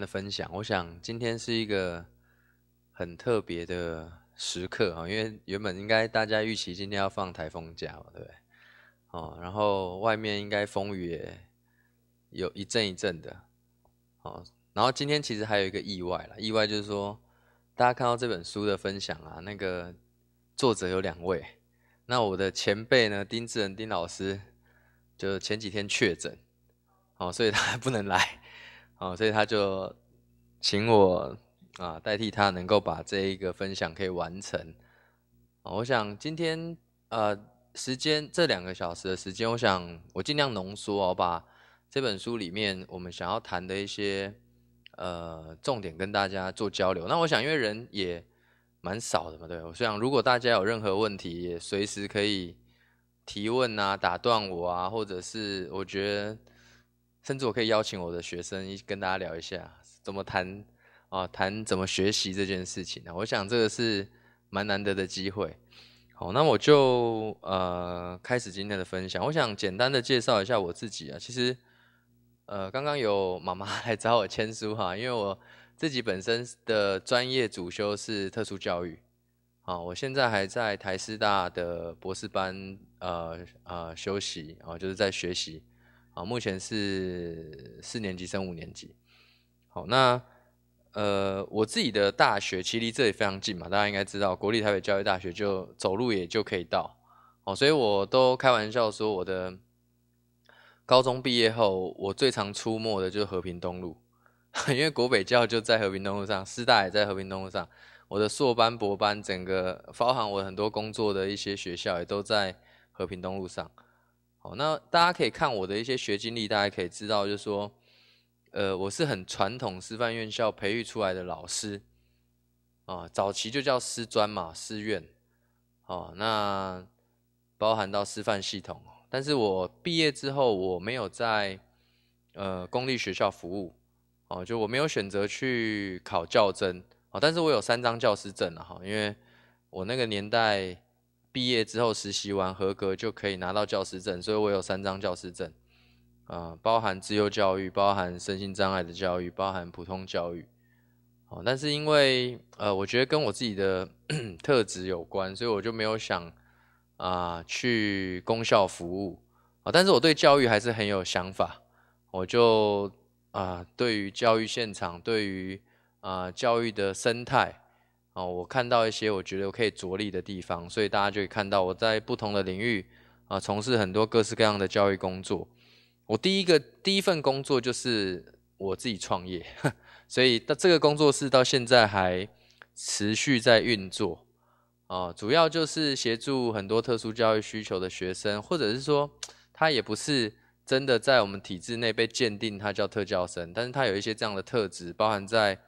的分享，我想今天是一个很特别的时刻啊，因为原本应该大家预期今天要放台风假嘛，对不对？哦，然后外面应该风雨也有一阵一阵的，哦，然后今天其实还有一个意外了，意外就是说大家看到这本书的分享啊，那个作者有两位，那我的前辈呢，丁志仁丁老师就前几天确诊，哦，所以他不能来。哦，所以他就请我啊代替他，能够把这一个分享可以完成。哦，我想今天呃时间这两个小时的时间，我想我尽量浓缩，我把这本书里面我们想要谈的一些呃重点跟大家做交流。那我想，因为人也蛮少的嘛，对我想如果大家有任何问题，也随时可以提问啊，打断我啊，或者是我觉得。甚至我可以邀请我的学生一跟大家聊一下，怎么谈啊，谈怎么学习这件事情呢？我想这个是蛮难得的机会。好，那我就呃开始今天的分享。我想简单的介绍一下我自己啊。其实呃，刚刚有妈妈来找我签书哈，因为我自己本身的专业主修是特殊教育，好，我现在还在台师大的博士班，呃呃，休息啊，就是在学习。啊，目前是四年级升五年级。好，那呃，我自己的大学其实离这里非常近嘛，大家应该知道，国立台北教育大学就走路也就可以到。哦，所以我都开玩笑说，我的高中毕业后，我最常出没的就是和平东路，因为国北教就在和平东路上，师大也在和平东路上，我的硕班、博班，整个包含我很多工作的一些学校也都在和平东路上。好，那大家可以看我的一些学经历，大家可以知道，就是说，呃，我是很传统师范院校培育出来的老师，啊，早期就叫师专嘛，师院，哦，那包含到师范系统但是我毕业之后，我没有在呃公立学校服务，哦，就我没有选择去考教甄，哦，但是我有三张教师证了哈，因为我那个年代。毕业之后实习完合格就可以拿到教师证，所以我有三张教师证，啊，包含自由教育，包含身心障碍的教育，包含普通教育。哦，但是因为呃，我觉得跟我自己的 特质有关，所以我就没有想啊去公校服务。啊，但是我对教育还是很有想法，我就啊对于教育现场，对于啊教育的生态。哦，我看到一些我觉得我可以着力的地方，所以大家就会看到我在不同的领域啊，从事很多各式各样的教育工作。我第一个第一份工作就是我自己创业，所以到这个工作室到现在还持续在运作。啊。主要就是协助很多特殊教育需求的学生，或者是说他也不是真的在我们体制内被鉴定，他叫特教生，但是他有一些这样的特质，包含在。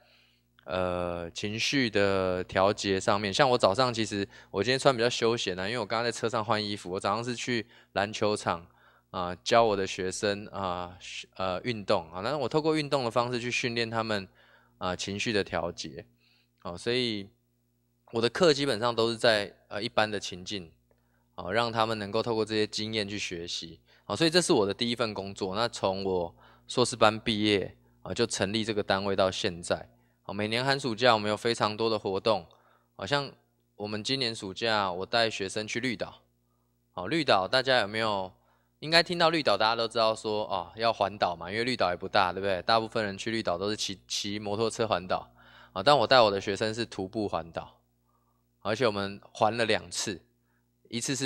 呃，情绪的调节上面，像我早上其实我今天穿比较休闲啦，因为我刚刚在车上换衣服。我早上是去篮球场啊，教我的学生啊，呃，运动啊。那我透过运动的方式去训练他们啊，情绪的调节啊。所以我的课基本上都是在呃一般的情境啊，让他们能够透过这些经验去学习啊。所以这是我的第一份工作。那从我硕士班毕业啊，就成立这个单位到现在。哦，每年寒暑假我们有非常多的活动，好像我们今年暑假我带学生去绿岛，哦，绿岛大家有没有应该听到绿岛，大家都知道说哦要环岛嘛，因为绿岛也不大，对不对？大部分人去绿岛都是骑骑摩托车环岛，啊，但我带我的学生是徒步环岛，而且我们环了两次，一次是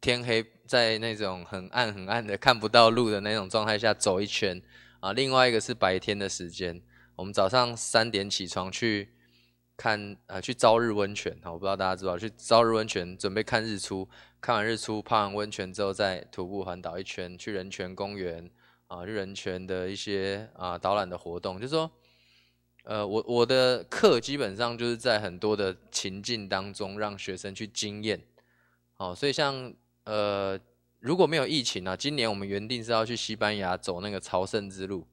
天黑在那种很暗很暗的看不到路的那种状态下走一圈，啊，另外一个是白天的时间。我们早上三点起床去看，呃，去朝日温泉。哈，我不知道大家知道去朝日温泉，准备看日出。看完日出，泡完温泉之后，再徒步环岛一圈，去人权公园啊，去人权的一些啊导览的活动。就是说，呃，我我的课基本上就是在很多的情境当中，让学生去经验。好，所以像呃，如果没有疫情啊，今年我们原定是要去西班牙走那个朝圣之路。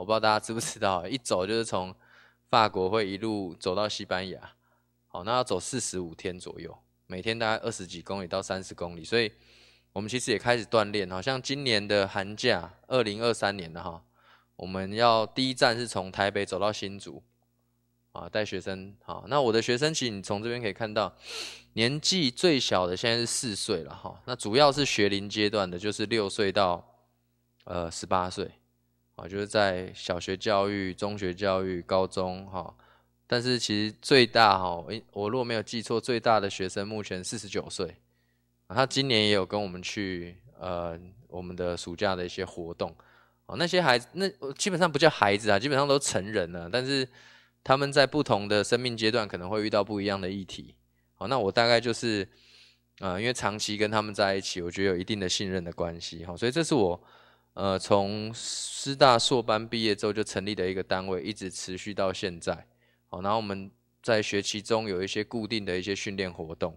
我不知道大家知不知道，一走就是从法国会一路走到西班牙，好，那要走四十五天左右，每天大概二十几公里到三十公里，所以我们其实也开始锻炼，好像今年的寒假，二零二三年的哈，我们要第一站是从台北走到新竹，啊，带学生，好，那我的学生请你从这边可以看到，年纪最小的现在是四岁了，哈，那主要是学龄阶段的，就是六岁到呃十八岁。啊，就是在小学教育、中学教育、高中哈，但是其实最大哈，哎，我如果没有记错，最大的学生目前四十九岁，啊，他今年也有跟我们去呃我们的暑假的一些活动，哦，那些孩子那基本上不叫孩子啊，基本上都成人了，但是他们在不同的生命阶段可能会遇到不一样的议题，好，那我大概就是呃，因为长期跟他们在一起，我觉得有一定的信任的关系哈，所以这是我。呃，从师大硕班毕业之后就成立的一个单位，一直持续到现在。好，然后我们在学期中有一些固定的一些训练活动。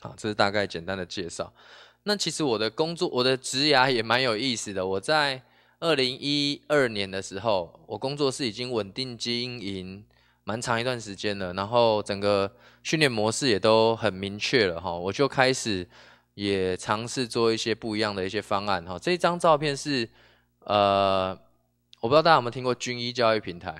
好，这是大概简单的介绍。那其实我的工作，我的职涯也蛮有意思的。我在二零一二年的时候，我工作室已经稳定经营蛮长一段时间了，然后整个训练模式也都很明确了哈，我就开始。也尝试做一些不一样的一些方案哈。这张照片是，呃，我不知道大家有没有听过军医教育平台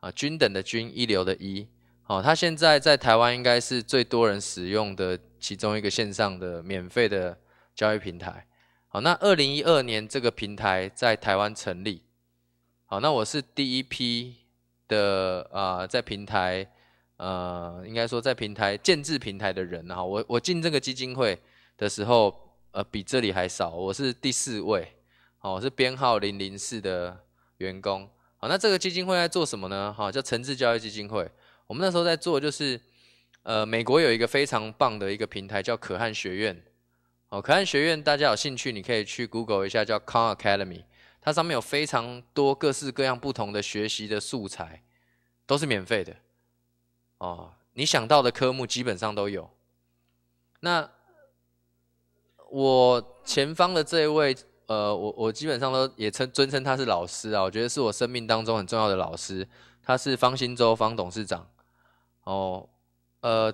啊，均等的均，一流的医。好，它现在在台湾应该是最多人使用的其中一个线上的免费的教育平台。好，那二零一二年这个平台在台湾成立。好，那我是第一批的啊，在平台，呃，应该说在平台建制平台的人哈。我我进这个基金会。的时候，呃，比这里还少。我是第四位，哦，我是编号零零四的员工。好，那这个基金会在做什么呢？哈，叫诚挚教育基金会。我们那时候在做，就是，呃，美国有一个非常棒的一个平台，叫可汗学院。哦，可汗学院，大家有兴趣，你可以去 Google 一下，叫 Khan Academy。它上面有非常多各式各样不同的学习的素材，都是免费的。哦，你想到的科目基本上都有。那我前方的这一位，呃，我我基本上都也称尊称他是老师啊，我觉得是我生命当中很重要的老师。他是方兴洲方董事长，哦，呃，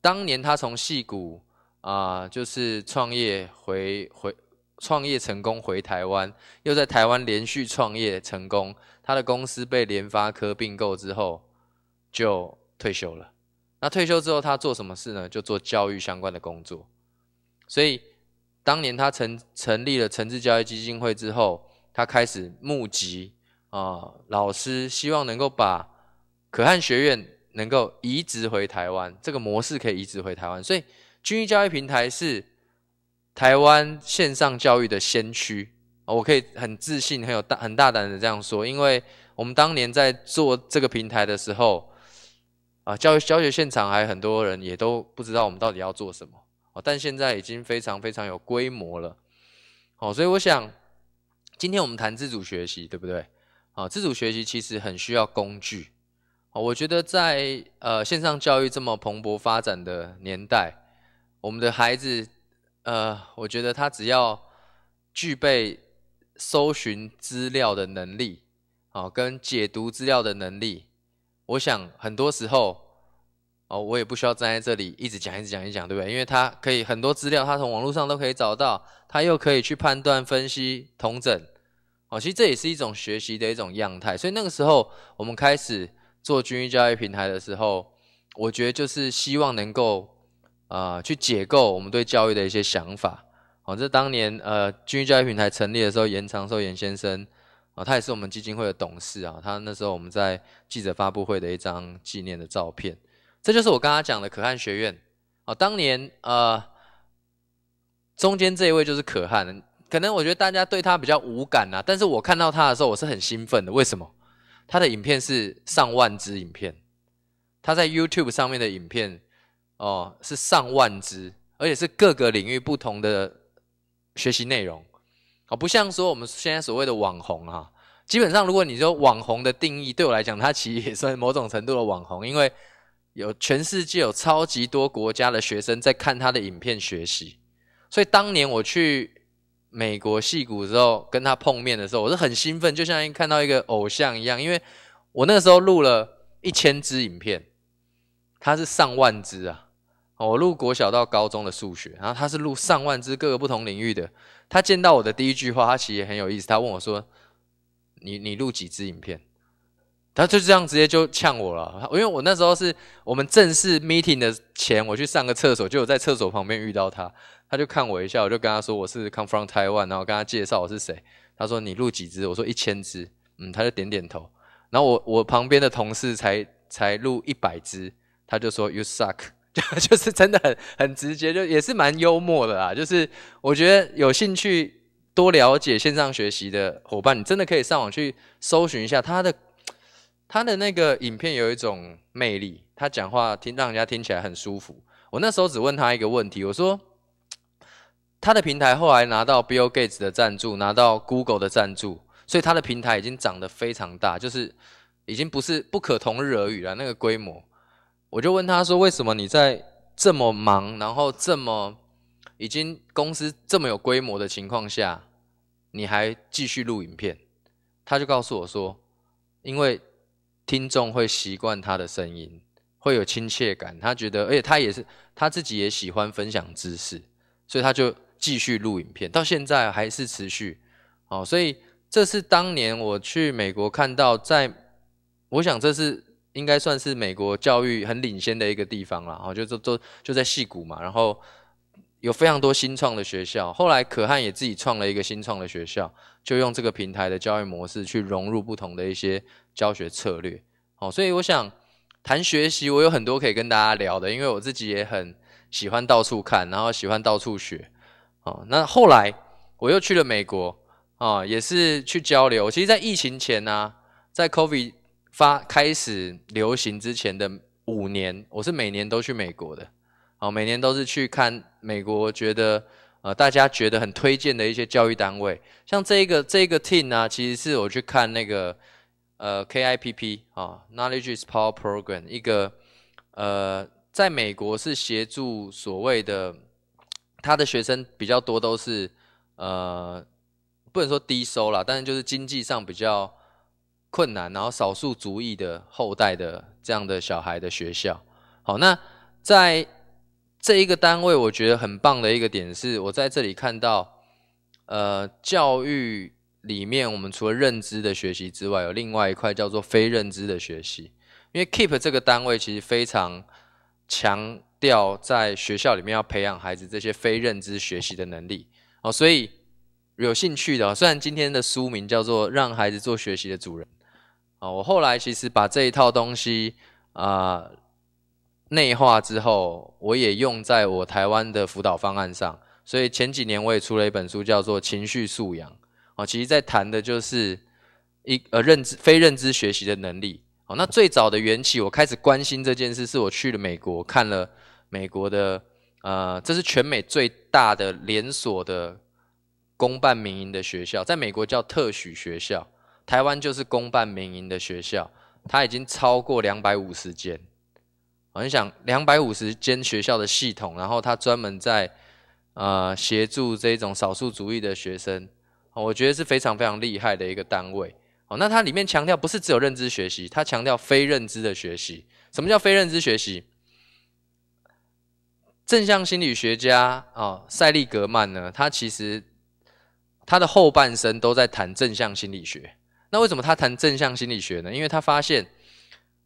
当年他从戏谷啊，就是创业回回创业成功回台湾，又在台湾连续创业成功，他的公司被联发科并购之后就退休了。那退休之后他做什么事呢？就做教育相关的工作，所以。当年他成成立了诚志教育基金会之后，他开始募集啊老师，希望能够把可汗学院能够移植回台湾，这个模式可以移植回台湾。所以，军医教育平台是台湾线上教育的先驱，我可以很自信、很有大很大胆的这样说，因为我们当年在做这个平台的时候，啊，教育教学现场还很多人也都不知道我们到底要做什么。但现在已经非常非常有规模了，哦，所以我想今天我们谈自主学习，对不对？啊，自主学习其实很需要工具，哦、我觉得在呃线上教育这么蓬勃发展的年代，我们的孩子，呃，我觉得他只要具备搜寻资料的能力，哦，跟解读资料的能力，我想很多时候。哦，我也不需要站在这里一直讲、一直讲、一直讲，对不对？因为他可以很多资料，他从网络上都可以找到，他又可以去判断、分析、同整。哦，其实这也是一种学习的一种样态。所以那个时候，我们开始做军医教育平台的时候，我觉得就是希望能够啊，去解构我们对教育的一些想法。哦，这当年呃，军医教育平台成立的时候，严长寿严先生啊，他也是我们基金会的董事啊。他那时候我们在记者发布会的一张纪念的照片。这就是我刚刚讲的可汗学院，哦，当年呃，中间这一位就是可汗，可能我觉得大家对他比较无感啊，但是我看到他的时候，我是很兴奋的。为什么？他的影片是上万支影片，他在 YouTube 上面的影片哦，是上万支，而且是各个领域不同的学习内容，哦，不像说我们现在所谓的网红啊，基本上如果你说网红的定义，对我来讲，他其实也算某种程度的网红，因为。有全世界有超级多国家的学生在看他的影片学习，所以当年我去美国戏骨之后跟他碰面的时候，我是很兴奋，就像看到一个偶像一样。因为我那个时候录了一千支影片，他是上万支啊！我录国小到高中的数学，然后他是录上万支各个不同领域的。他见到我的第一句话，他其实也很有意思，他问我说：“你你录几支影片？”他就这样直接就呛我了，因为我那时候是我们正式 meeting 的前，我去上个厕所，就有在厕所旁边遇到他，他就看我一下，我就跟他说我是 come from Taiwan，然后跟他介绍我是谁，他说你录几只，我说一千只，嗯，他就点点头。然后我我旁边的同事才才录一百只，他就说 you suck，就就是真的很很直接，就也是蛮幽默的啦。就是我觉得有兴趣多了解线上学习的伙伴，你真的可以上网去搜寻一下他的。他的那个影片有一种魅力，他讲话听让人家听起来很舒服。我那时候只问他一个问题，我说：“ 他的平台后来拿到 Bill Gates 的赞助，拿到 Google 的赞助，所以他的平台已经长得非常大，就是已经不是不可同日而语了那个规模。”我就问他说：“为什么你在这么忙，然后这么已经公司这么有规模的情况下，你还继续录影片？”他就告诉我说：“因为。”听众会习惯他的声音，会有亲切感。他觉得，而且他也是他自己也喜欢分享知识，所以他就继续录影片，到现在还是持续。哦，所以这是当年我去美国看到，在我想这是应该算是美国教育很领先的一个地方了。然就都都就在戏骨嘛，然后。有非常多新创的学校，后来可汗也自己创了一个新创的学校，就用这个平台的教育模式去融入不同的一些教学策略。哦，所以我想谈学习，我有很多可以跟大家聊的，因为我自己也很喜欢到处看，然后喜欢到处学。哦，那后来我又去了美国，啊，也是去交流。其实，在疫情前呢，在 COVID 发开始流行之前的五年，我是每年都去美国的。好，每年都是去看美国，觉得呃，大家觉得很推荐的一些教育单位，像这个这个 team 呢，其实是我去看那个呃 KIPP 啊，Knowledge i s p o w e r Program 一个呃，在美国是协助所谓的他的学生比较多都是呃不能说低收啦，但是就是经济上比较困难，然后少数族裔的后代的这样的小孩的学校。好，那在这一个单位我觉得很棒的一个点是，我在这里看到，呃，教育里面我们除了认知的学习之外，有另外一块叫做非认知的学习。因为 Keep 这个单位其实非常强调在学校里面要培养孩子这些非认知学习的能力。哦，所以有兴趣的，虽然今天的书名叫做《让孩子做学习的主人》，哦，我后来其实把这一套东西啊。内化之后，我也用在我台湾的辅导方案上，所以前几年我也出了一本书，叫做《情绪素养》。哦，其实在谈的就是一呃认知非认知学习的能力。哦，那最早的缘起，我开始关心这件事，是我去了美国，看了美国的呃，这是全美最大的连锁的公办民营的学校，在美国叫特许学校，台湾就是公办民营的学校，它已经超过两百五十间。很想两百五十间学校的系统，然后他专门在呃协助这种少数族裔的学生，我觉得是非常非常厉害的一个单位。哦，那它里面强调不是只有认知学习，它强调非认知的学习。什么叫非认知学习？正向心理学家啊，塞利格曼呢，他其实他的后半生都在谈正向心理学。那为什么他谈正向心理学呢？因为他发现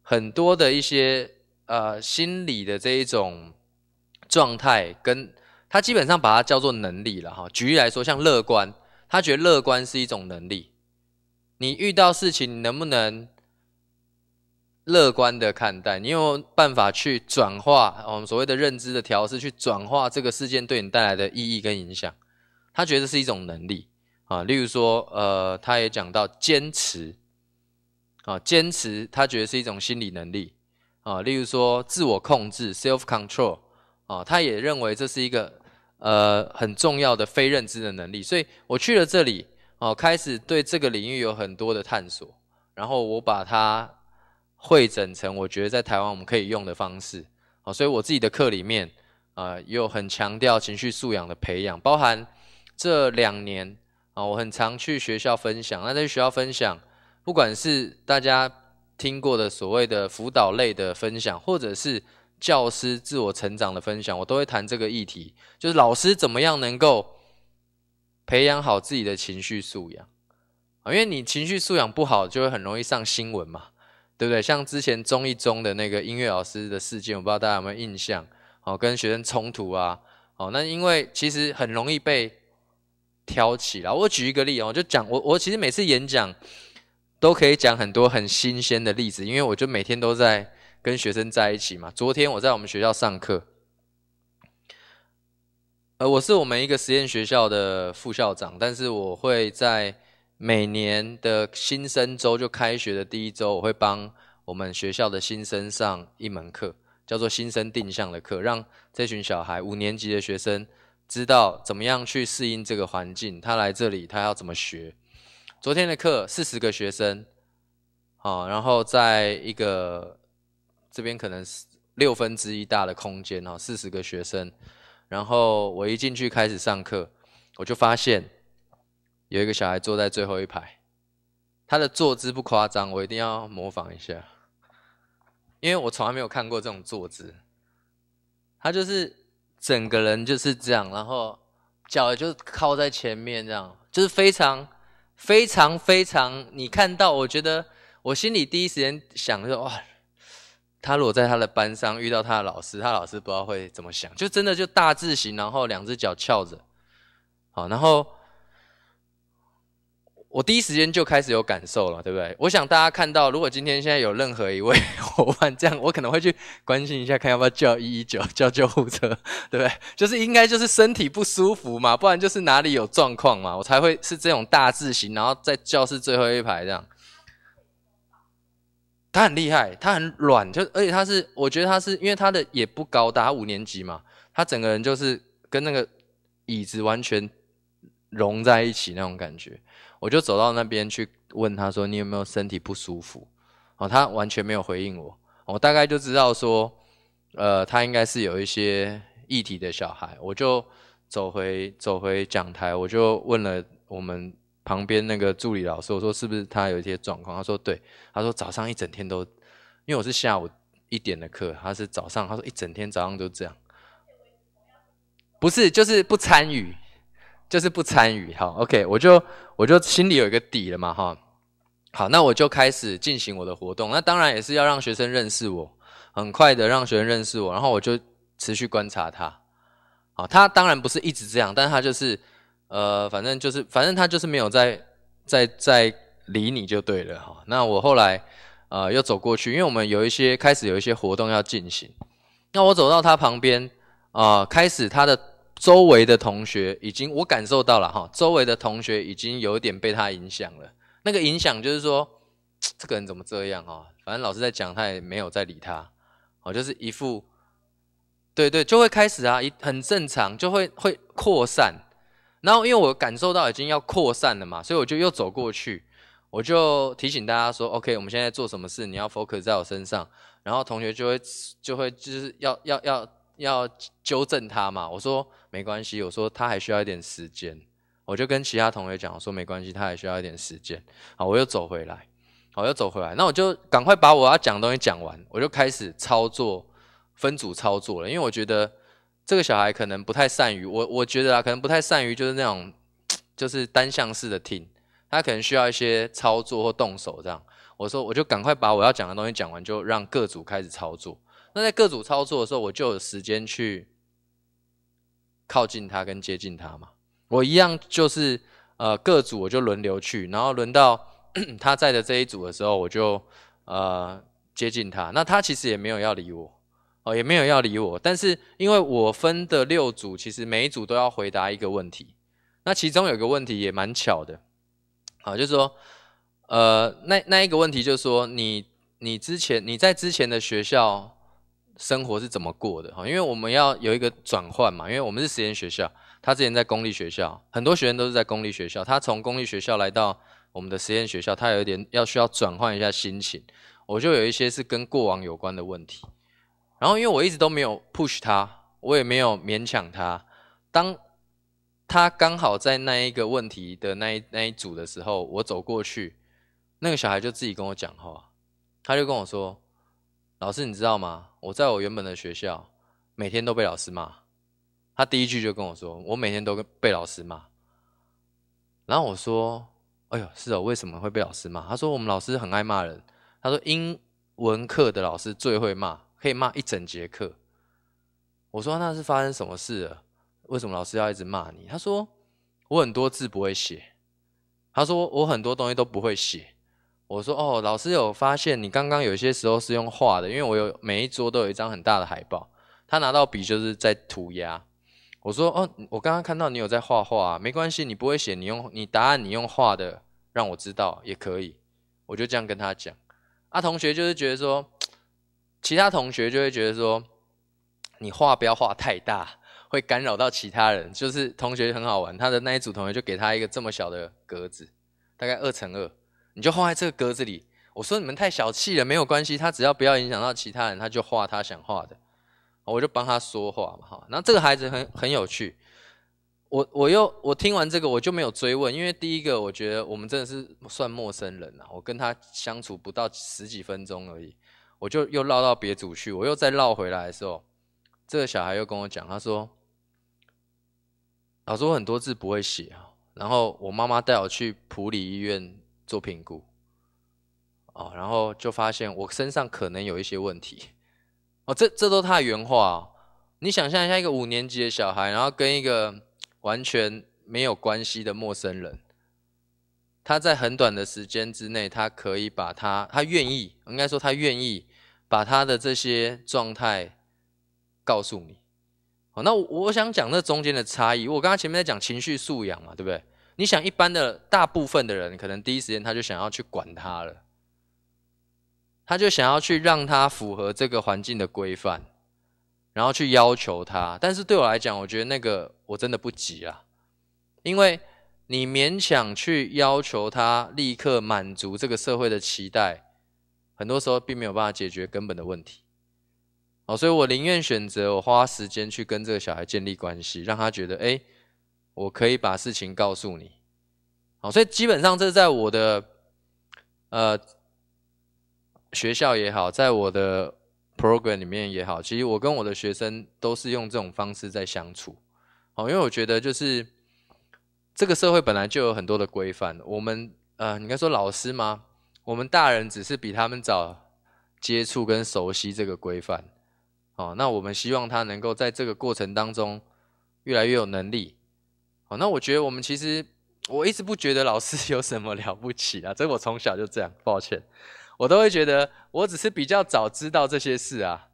很多的一些。呃，心理的这一种状态，跟他基本上把它叫做能力了哈。举例来说，像乐观，他觉得乐观是一种能力。你遇到事情，能不能乐观的看待？你有办法去转化我们所谓的认知的调试，去转化这个事件对你带来的意义跟影响？他觉得是一种能力啊。例如说，呃，他也讲到坚持，啊，坚持，他觉得是一种心理能力。啊，例如说自我控制 （self control），啊，他也认为这是一个呃很重要的非认知的能力。所以我去了这里，哦，开始对这个领域有很多的探索，然后我把它汇整成我觉得在台湾我们可以用的方式。啊，所以我自己的课里面啊，有很强调情绪素养的培养，包含这两年啊，我很常去学校分享。那在学校分享，不管是大家。听过的所谓的辅导类的分享，或者是教师自我成长的分享，我都会谈这个议题，就是老师怎么样能够培养好自己的情绪素养啊？因为你情绪素养不好，就会很容易上新闻嘛，对不对？像之前中一中的那个音乐老师的事件，我不知道大家有没有印象？哦，跟学生冲突啊，哦，那因为其实很容易被挑起来。我举一个例哦，就讲我我其实每次演讲。都可以讲很多很新鲜的例子，因为我就每天都在跟学生在一起嘛。昨天我在我们学校上课，呃，我是我们一个实验学校的副校长，但是我会在每年的新生周就开学的第一周，我会帮我们学校的新生上一门课，叫做新生定向的课，让这群小孩五年级的学生知道怎么样去适应这个环境，他来这里，他要怎么学。昨天的课，四十个学生，好，然后在一个这边可能是六分之一大的空间哦，四十个学生，然后我一进去开始上课，我就发现有一个小孩坐在最后一排，他的坐姿不夸张，我一定要模仿一下，因为我从来没有看过这种坐姿，他就是整个人就是这样，然后脚就靠在前面这样，就是非常。非常非常，你看到，我觉得我心里第一时间想说：哇，他果在他的班上遇到他的老师，他老师不知道会怎么想。就真的就大字型，然后两只脚翘着，好，然后。我第一时间就开始有感受了，对不对？我想大家看到，如果今天现在有任何一位 伙伴这样，我可能会去关心一下，看要不要叫一一九，叫救护车，对不对？就是应该就是身体不舒服嘛，不然就是哪里有状况嘛，我才会是这种大字型，然后在教室最后一排这样。他很厉害，他很软，就而且他是，我觉得他是，因为他的也不高，他五年级嘛，他整个人就是跟那个椅子完全。融在一起那种感觉，我就走到那边去问他说：“你有没有身体不舒服？”哦，他完全没有回应我。我大概就知道说，呃，他应该是有一些异体的小孩。我就走回走回讲台，我就问了我们旁边那个助理老师，我说：“是不是他有一些状况？”他说：“对。”他说：“早上一整天都，因为我是下午一点的课，他是早上。他说一整天早上都这样，不是就是不参与。”就是不参与哈，OK，我就我就心里有一个底了嘛哈。好，那我就开始进行我的活动。那当然也是要让学生认识我，很快的让学生认识我。然后我就持续观察他。好，他当然不是一直这样，但他就是呃，反正就是反正他就是没有在在在理你就对了哈。那我后来啊又走过去，因为我们有一些开始有一些活动要进行。那我走到他旁边啊，开始他的。周围的同学已经，我感受到了哈。周围的同学已经有点被他影响了。那个影响就是说，这个人怎么这样啊？反正老师在讲，他也没有在理他，哦，就是一副，对对，就会开始啊，一很正常，就会会扩散。然后因为我感受到已经要扩散了嘛，所以我就又走过去，我就提醒大家说，OK，我们现在做什么事，你要 focus 在我身上。然后同学就会就会就是要要要要纠正他嘛，我说。没关系，我说他还需要一点时间，我就跟其他同学讲说没关系，他还需要一点时间。好，我又走回来，好，又走回来，那我就赶快把我要讲的东西讲完，我就开始操作分组操作了。因为我觉得这个小孩可能不太善于，我我觉得啊，可能不太善于就是那种就是单向式的听，他可能需要一些操作或动手这样。我说我就赶快把我要讲的东西讲完，就让各组开始操作。那在各组操作的时候，我就有时间去。靠近他跟接近他嘛，我一样就是呃各组我就轮流去，然后轮到 他在的这一组的时候，我就呃接近他。那他其实也没有要理我，哦也没有要理我，但是因为我分的六组，其实每一组都要回答一个问题。那其中有个问题也蛮巧的，啊，就是说呃那那一个问题就是说你你之前你在之前的学校。生活是怎么过的哈？因为我们要有一个转换嘛，因为我们是实验学校，他之前在公立学校，很多学生都是在公立学校，他从公立学校来到我们的实验学校，他有一点要需要转换一下心情，我就有一些是跟过往有关的问题，然后因为我一直都没有 push 他，我也没有勉强他，当他刚好在那一个问题的那一那一组的时候，我走过去，那个小孩就自己跟我讲话，他就跟我说。老师，你知道吗？我在我原本的学校，每天都被老师骂。他第一句就跟我说：“我每天都被老师骂。”然后我说：“哎呦，是哦，为什么会被老师骂？”他说：“我们老师很爱骂人。”他说：“英文课的老师最会骂，可以骂一整节课。”我说：“那是发生什么事了？为什么老师要一直骂你？”他说：“我很多字不会写。”他说：“我很多东西都不会写。”我说哦，老师有发现你刚刚有些时候是用画的，因为我有每一桌都有一张很大的海报，他拿到笔就是在涂鸦。我说哦，我刚刚看到你有在画画，没关系，你不会写，你用你答案你用画的，让我知道也可以。我就这样跟他讲。啊，同学就是觉得说，其他同学就会觉得说，你画不要画太大，会干扰到其他人。就是同学很好玩，他的那一组同学就给他一个这么小的格子，大概二乘二。你就画在这个格子里。我说你们太小气了，没有关系，他只要不要影响到其他人，他就画他想画的，我就帮他说话嘛哈。然后这个孩子很很有趣，我我又我听完这个我就没有追问，因为第一个我觉得我们真的是算陌生人了，我跟他相处不到十几分钟而已，我就又绕到别组去，我又再绕回来的时候，这个小孩又跟我讲，他说老师我很多字不会写啊，然后我妈妈带我去普里医院。做评估，哦，然后就发现我身上可能有一些问题，哦，这这都太他的原话。你想象一下一个五年级的小孩，然后跟一个完全没有关系的陌生人，他在很短的时间之内，他可以把他，他愿意，应该说他愿意把他的这些状态告诉你。好，那我我想讲那中间的差异。我刚刚前面在讲情绪素养嘛，对不对？你想一般的大部分的人，可能第一时间他就想要去管他了，他就想要去让他符合这个环境的规范，然后去要求他。但是对我来讲，我觉得那个我真的不急啊，因为你勉强去要求他立刻满足这个社会的期待，很多时候并没有办法解决根本的问题。好，所以我宁愿选择我花时间去跟这个小孩建立关系，让他觉得哎。我可以把事情告诉你，好，所以基本上这在我的，呃，学校也好，在我的 program 里面也好，其实我跟我的学生都是用这种方式在相处，好，因为我觉得就是这个社会本来就有很多的规范，我们呃，应该说老师吗？我们大人只是比他们早接触跟熟悉这个规范，哦，那我们希望他能够在这个过程当中越来越有能力。那我觉得我们其实，我一直不觉得老师 有什么了不起啊。这我从小就这样，抱歉，我都会觉得我只是比较早知道这些事啊。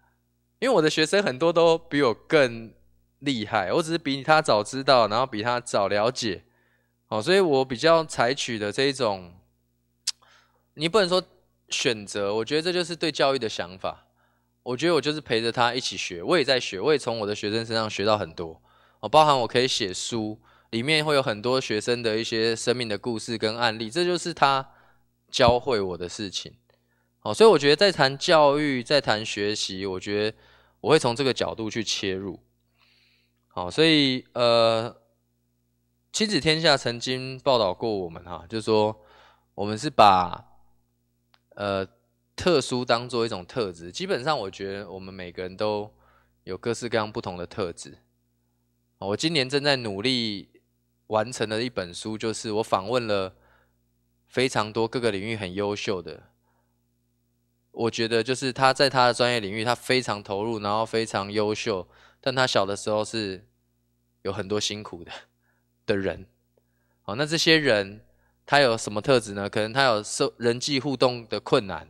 因为我的学生很多都比我更厉害，我只是比他早知道，然后比他早了解。哦，所以我比较采取的这一种，你不能说选择，我觉得这就是对教育的想法。我觉得我就是陪着他一起学，我也在学，我也从我的学生身上学到很多。哦，包含我可以写书。里面会有很多学生的一些生命的故事跟案例，这就是他教会我的事情。好，所以我觉得在谈教育，在谈学习，我觉得我会从这个角度去切入。好，所以呃，《妻子天下》曾经报道过我们哈，就说我们是把呃特殊当做一种特质。基本上，我觉得我们每个人都有各式各样不同的特质。我今年正在努力。完成的一本书，就是我访问了非常多各个领域很优秀的。我觉得，就是他在他的专业领域，他非常投入，然后非常优秀。但他小的时候是有很多辛苦的 的人。好，那这些人他有什么特质呢？可能他有受人际互动的困难，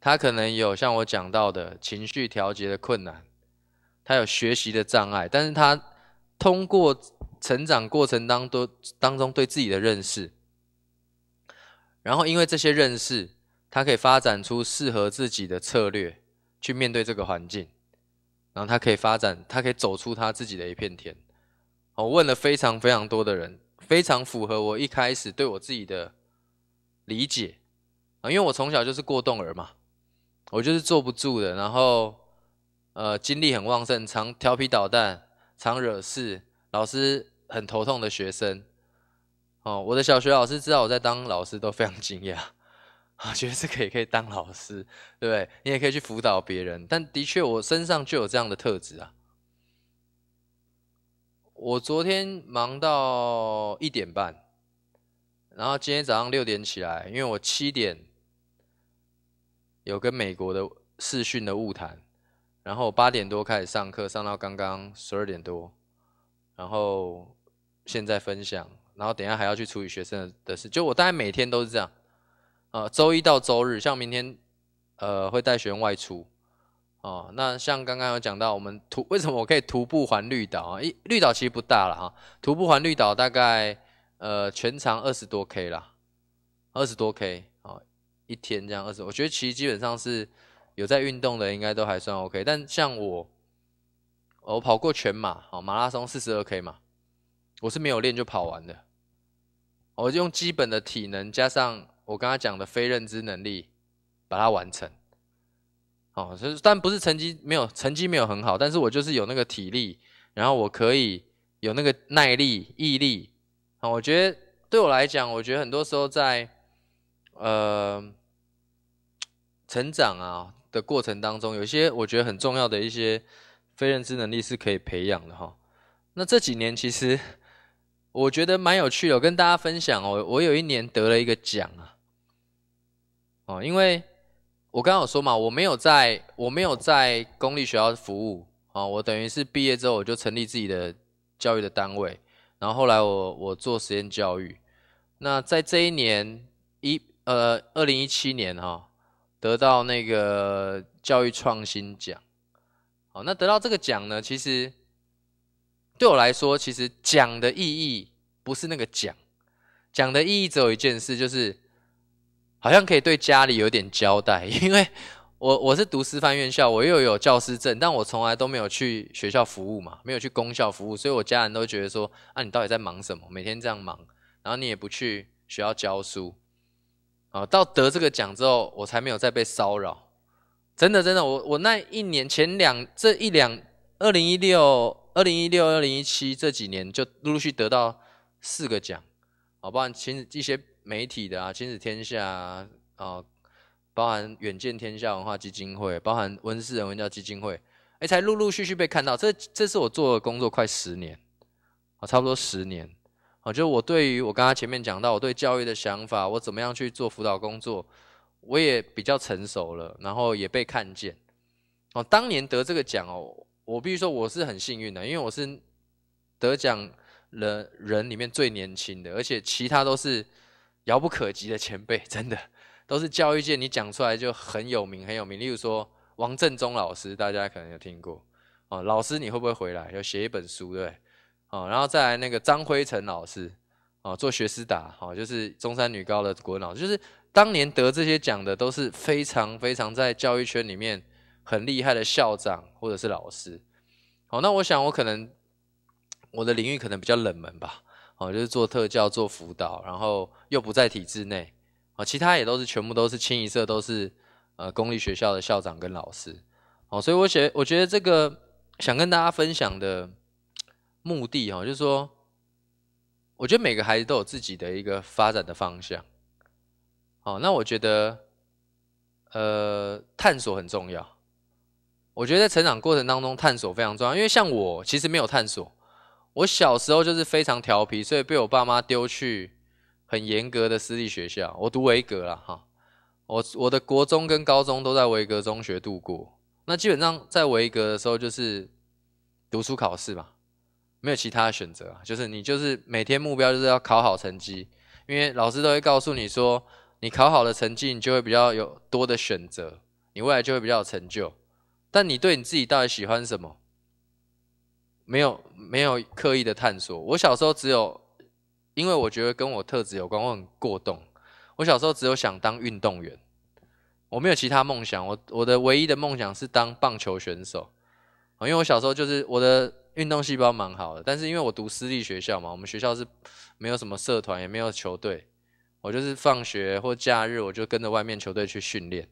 他可能有像我讲到的情绪调节的困难，他有学习的障碍，但是他通过。成长过程当中当中对自己的认识，然后因为这些认识，他可以发展出适合自己的策略去面对这个环境，然后他可以发展，他可以走出他自己的一片田。我问了非常非常多的人，非常符合我一开始对我自己的理解啊，因为我从小就是过动儿嘛，我就是坐不住的，然后呃精力很旺盛，常调皮捣蛋，常惹事。老师很头痛的学生哦，我的小学老师知道我在当老师都非常惊讶，啊，觉得这个也可以当老师，对不对？你也可以去辅导别人。但的确，我身上就有这样的特质啊。我昨天忙到一点半，然后今天早上六点起来，因为我七点有跟美国的视讯的误谈，然后八点多开始上课，上到刚刚十二点多。然后现在分享，然后等下还要去处理学生的事，就我大概每天都是这样，啊，周一到周日，像明天，呃，会带学生外出，哦，那像刚刚有讲到，我们徒为什么我可以徒步环绿岛啊？一绿岛其实不大了哈，徒步环绿岛大概呃全长二十多 K 啦，二十多 K，哦，一天这样二十，我觉得其实基本上是有在运动的，应该都还算 OK，但像我。我跑过全马，哦，马拉松四十二 K 嘛，我是没有练就跑完的，我用基本的体能加上我刚刚讲的非认知能力把它完成，哦，所以但不是成绩没有成绩没有很好，但是我就是有那个体力，然后我可以有那个耐力、毅力啊，我觉得对我来讲，我觉得很多时候在呃成长啊的过程当中，有些我觉得很重要的一些。非认知能力是可以培养的哈，那这几年其实我觉得蛮有趣的，我跟大家分享哦。我有一年得了一个奖啊，哦，因为我刚刚有说嘛，我没有在，我没有在公立学校服务啊，我等于是毕业之后我就成立自己的教育的单位，然后后来我我做实验教育，那在这一年一呃二零一七年哈，得到那个教育创新奖。那得到这个奖呢？其实对我来说，其实奖的意义不是那个奖，奖的意义只有一件事，就是好像可以对家里有点交代。因为我我是读师范院校，我又有教师证，但我从来都没有去学校服务嘛，没有去公校服务，所以我家人都觉得说：啊，你到底在忙什么？每天这样忙，然后你也不去学校教书。啊，到得这个奖之后，我才没有再被骚扰。真的真的，我我那一年前两这一两二零一六二零一六二零一七这几年就陆陆续得到四个奖，好，包含亲子一些媒体的啊，亲子天下啊，包含远见天下文化基金会，包含温室人文教基金会，哎，才陆陆续续被看到。这这是我做的工作快十年，啊，差不多十年，啊，就我对于我刚刚前面讲到我对教育的想法，我怎么样去做辅导工作。我也比较成熟了，然后也被看见哦。当年得这个奖哦，我必须说我是很幸运的，因为我是得奖人人里面最年轻的，而且其他都是遥不可及的前辈，真的都是教育界你讲出来就很有名很有名。例如说王振中老师，大家可能有听过哦。老师你会不会回来要写一本书对？哦，然后再来那个张辉成老师哦，做学思达哦，就是中山女高的国老，就是。当年得这些奖的都是非常非常在教育圈里面很厉害的校长或者是老师，好，那我想我可能我的领域可能比较冷门吧，好，就是做特教做辅导，然后又不在体制内，啊，其他也都是全部都是清一色都是呃公立学校的校长跟老师，好，所以我写我觉得这个想跟大家分享的目的哈，就是说我觉得每个孩子都有自己的一个发展的方向。哦，那我觉得，呃，探索很重要。我觉得在成长过程当中，探索非常重要。因为像我，其实没有探索。我小时候就是非常调皮，所以被我爸妈丢去很严格的私立学校。我读维格了哈。我我的国中跟高中都在维格中学度过。那基本上在维格的时候，就是读书考试嘛，没有其他选择，就是你就是每天目标就是要考好成绩，因为老师都会告诉你说。你考好了成绩，你就会比较有多的选择，你未来就会比较有成就。但你对你自己到底喜欢什么，没有没有刻意的探索。我小时候只有，因为我觉得跟我特质有关，我很过动。我小时候只有想当运动员，我没有其他梦想。我我的唯一的梦想是当棒球选手，因为我小时候就是我的运动细胞蛮好的。但是因为我读私立学校嘛，我们学校是没有什么社团，也没有球队。我就是放学或假日，我就跟着外面球队去训练，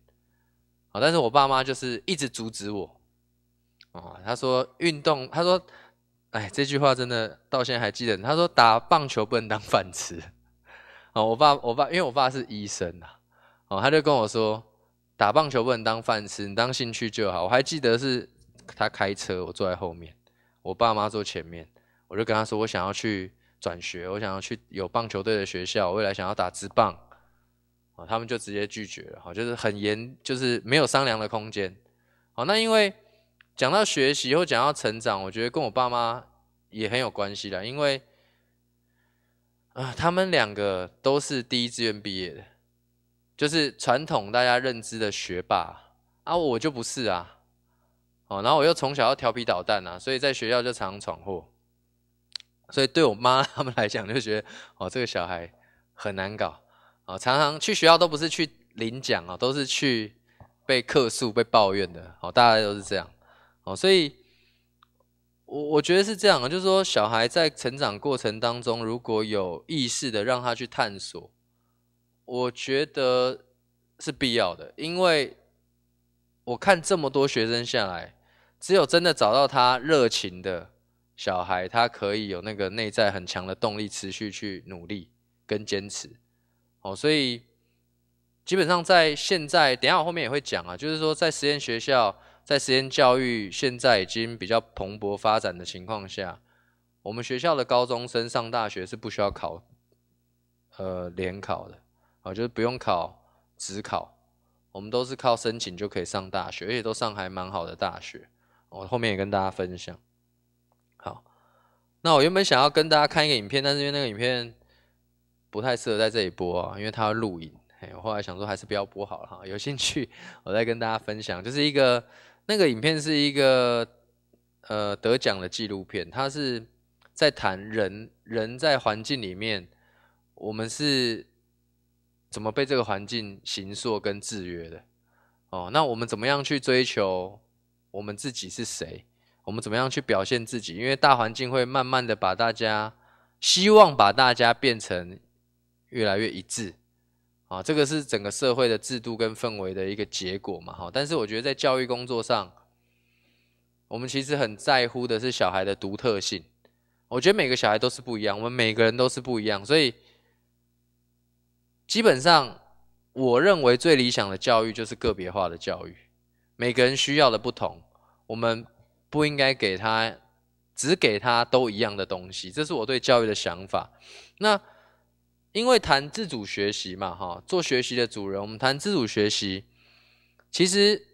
啊，但是我爸妈就是一直阻止我，啊，他说运动，他说，哎，这句话真的到现在还记得，他说打棒球不能当饭吃，哦，我爸我爸因为我爸是医生啊，哦，他就跟我说打棒球不能当饭吃，你当兴趣就好。我还记得是他开车，我坐在后面，我爸妈坐前面，我就跟他说我想要去。转学，我想要去有棒球队的学校，未来想要打职棒，啊，他们就直接拒绝了，哈，就是很严，就是没有商量的空间，好，那因为讲到学习或讲到成长，我觉得跟我爸妈也很有关系的，因为啊，他们两个都是第一志愿毕业的，就是传统大家认知的学霸啊，我就不是啊，哦，然后我又从小要调皮捣蛋啊，所以在学校就常常闯祸。所以对我妈 他们来讲就觉得哦这个小孩很难搞哦常常去学校都不是去领奖哦都是去被客诉被抱怨的哦大家都是这样哦所以我我觉得是这样的就是说小孩在成长过程当中如果有意识的让他去探索，我觉得是必要的，因为我看这么多学生下来，只有真的找到他热情的。小孩他可以有那个内在很强的动力，持续去努力跟坚持。哦，所以基本上在现在，等下我后面也会讲啊，就是说在实验学校，在实验教育现在已经比较蓬勃发展的情况下，我们学校的高中生上大学是不需要考呃联考的，啊，就是不用考职考，我们都是靠申请就可以上大学，而且都上还蛮好的大学。我后面也跟大家分享。那我原本想要跟大家看一个影片，但是因为那个影片不太适合在这里播啊，因为它要录影。嘿，我后来想说，还是不要播好了。哈。有兴趣，我再跟大家分享。就是一个那个影片是一个呃得奖的纪录片，它是在谈人人在环境里面，我们是怎么被这个环境形塑跟制约的。哦，那我们怎么样去追求我们自己是谁？我们怎么样去表现自己？因为大环境会慢慢的把大家希望把大家变成越来越一致啊，这个是整个社会的制度跟氛围的一个结果嘛。哈。但是我觉得在教育工作上，我们其实很在乎的是小孩的独特性。我觉得每个小孩都是不一样，我们每个人都是不一样，所以基本上我认为最理想的教育就是个别化的教育，每个人需要的不同，我们。不应该给他，只给他都一样的东西，这是我对教育的想法。那因为谈自主学习嘛，哈，做学习的主人，我们谈自主学习，其实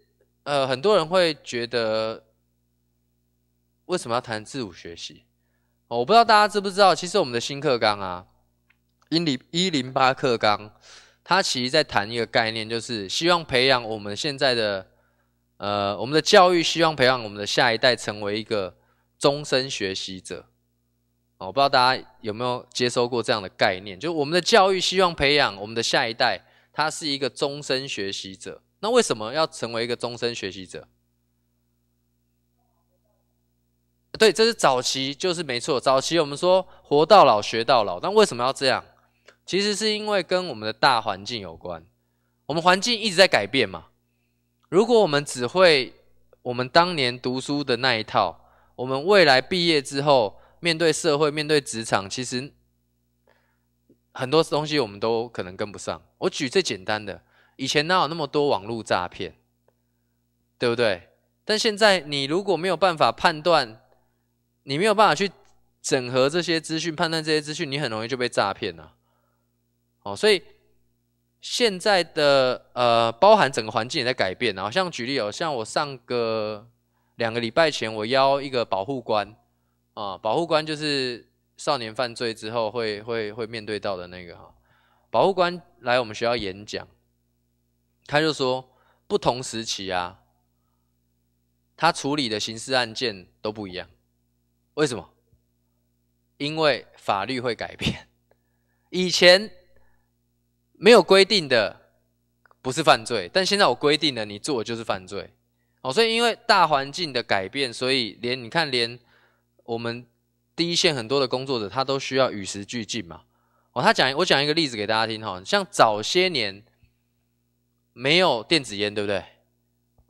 呃，很多人会觉得为什么要谈自主学习？我不知道大家知不知道，其实我们的新课纲啊，英里一零八课纲，它其实在谈一个概念，就是希望培养我们现在的。呃，我们的教育希望培养我们的下一代成为一个终身学习者。哦，我不知道大家有没有接收过这样的概念，就我们的教育希望培养我们的下一代，他是一个终身学习者。那为什么要成为一个终身学习者？对，这是早期，就是没错。早期我们说活到老学到老，但为什么要这样？其实是因为跟我们的大环境有关。我们环境一直在改变嘛。如果我们只会我们当年读书的那一套，我们未来毕业之后面对社会、面对职场，其实很多东西我们都可能跟不上。我举最简单的，以前哪有那么多网络诈骗，对不对？但现在你如果没有办法判断，你没有办法去整合这些资讯，判断这些资讯，你很容易就被诈骗了。哦，所以。现在的呃，包含整个环境也在改变，啊。像举例哦，像我上个两个礼拜前，我邀一个保护官啊，保护官就是少年犯罪之后会会会面对到的那个哈，保护官来我们学校演讲，他就说不同时期啊，他处理的刑事案件都不一样，为什么？因为法律会改变，以前。没有规定的，不是犯罪。但现在我规定了，你做就是犯罪。哦，所以因为大环境的改变，所以连你看，连我们第一线很多的工作者，他都需要与时俱进嘛。哦，他讲，我讲一个例子给大家听哈。像早些年，没有电子烟，对不对？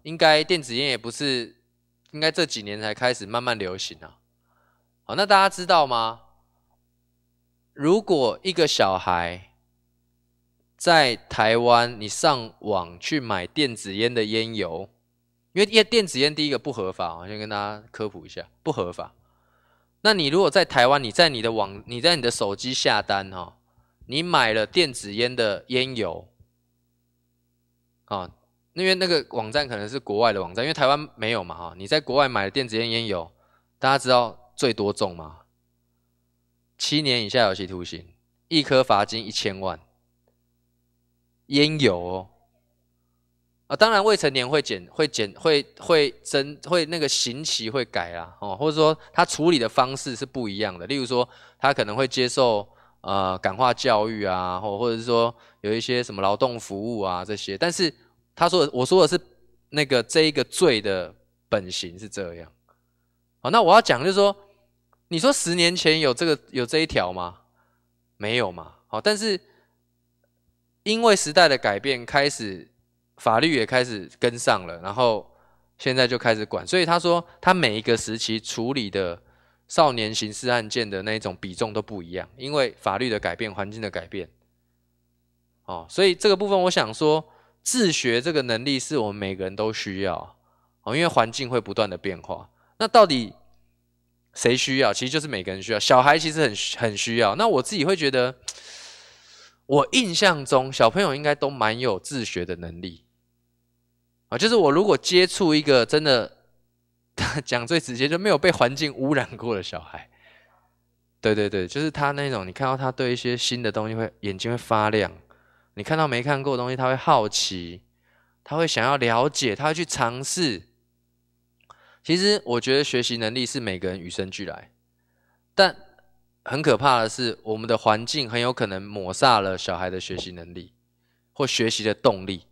应该电子烟也不是，应该这几年才开始慢慢流行啊。好，那大家知道吗？如果一个小孩，在台湾，你上网去买电子烟的烟油，因为电子烟第一个不合法，我先跟大家科普一下，不合法。那你如果在台湾，你在你的网，你在你的手机下单哈，你买了电子烟的烟油，啊，因为那个网站可能是国外的网站，因为台湾没有嘛哈。你在国外买了电子烟烟油，大家知道最多重吗？七年以下有期徒刑，一颗罚金一千万。烟油，啊，当然未成年会减，会减，会会增，会那个刑期会改啦，哦，或者说他处理的方式是不一样的，例如说他可能会接受呃感化教育啊，或或者是说有一些什么劳动服务啊这些，但是他说我说的是那个这一个罪的本型是这样，好，那我要讲就是说，你说十年前有这个有这一条吗？没有嘛，好，但是。因为时代的改变，开始法律也开始跟上了，然后现在就开始管。所以他说，他每一个时期处理的少年刑事案件的那种比重都不一样，因为法律的改变、环境的改变。哦，所以这个部分我想说，自学这个能力是我们每个人都需要哦，因为环境会不断的变化。那到底谁需要？其实就是每个人需要。小孩其实很很需要。那我自己会觉得。我印象中，小朋友应该都蛮有自学的能力啊。就是我如果接触一个真的，讲最直接，就没有被环境污染过的小孩，对对对，就是他那种，你看到他对一些新的东西会眼睛会发亮，你看到没看过的东西，他会好奇，他会想要了解，他会去尝试。其实我觉得学习能力是每个人与生俱来，但。很可怕的是，我们的环境很有可能抹杀了小孩的学习能力或学习的动力。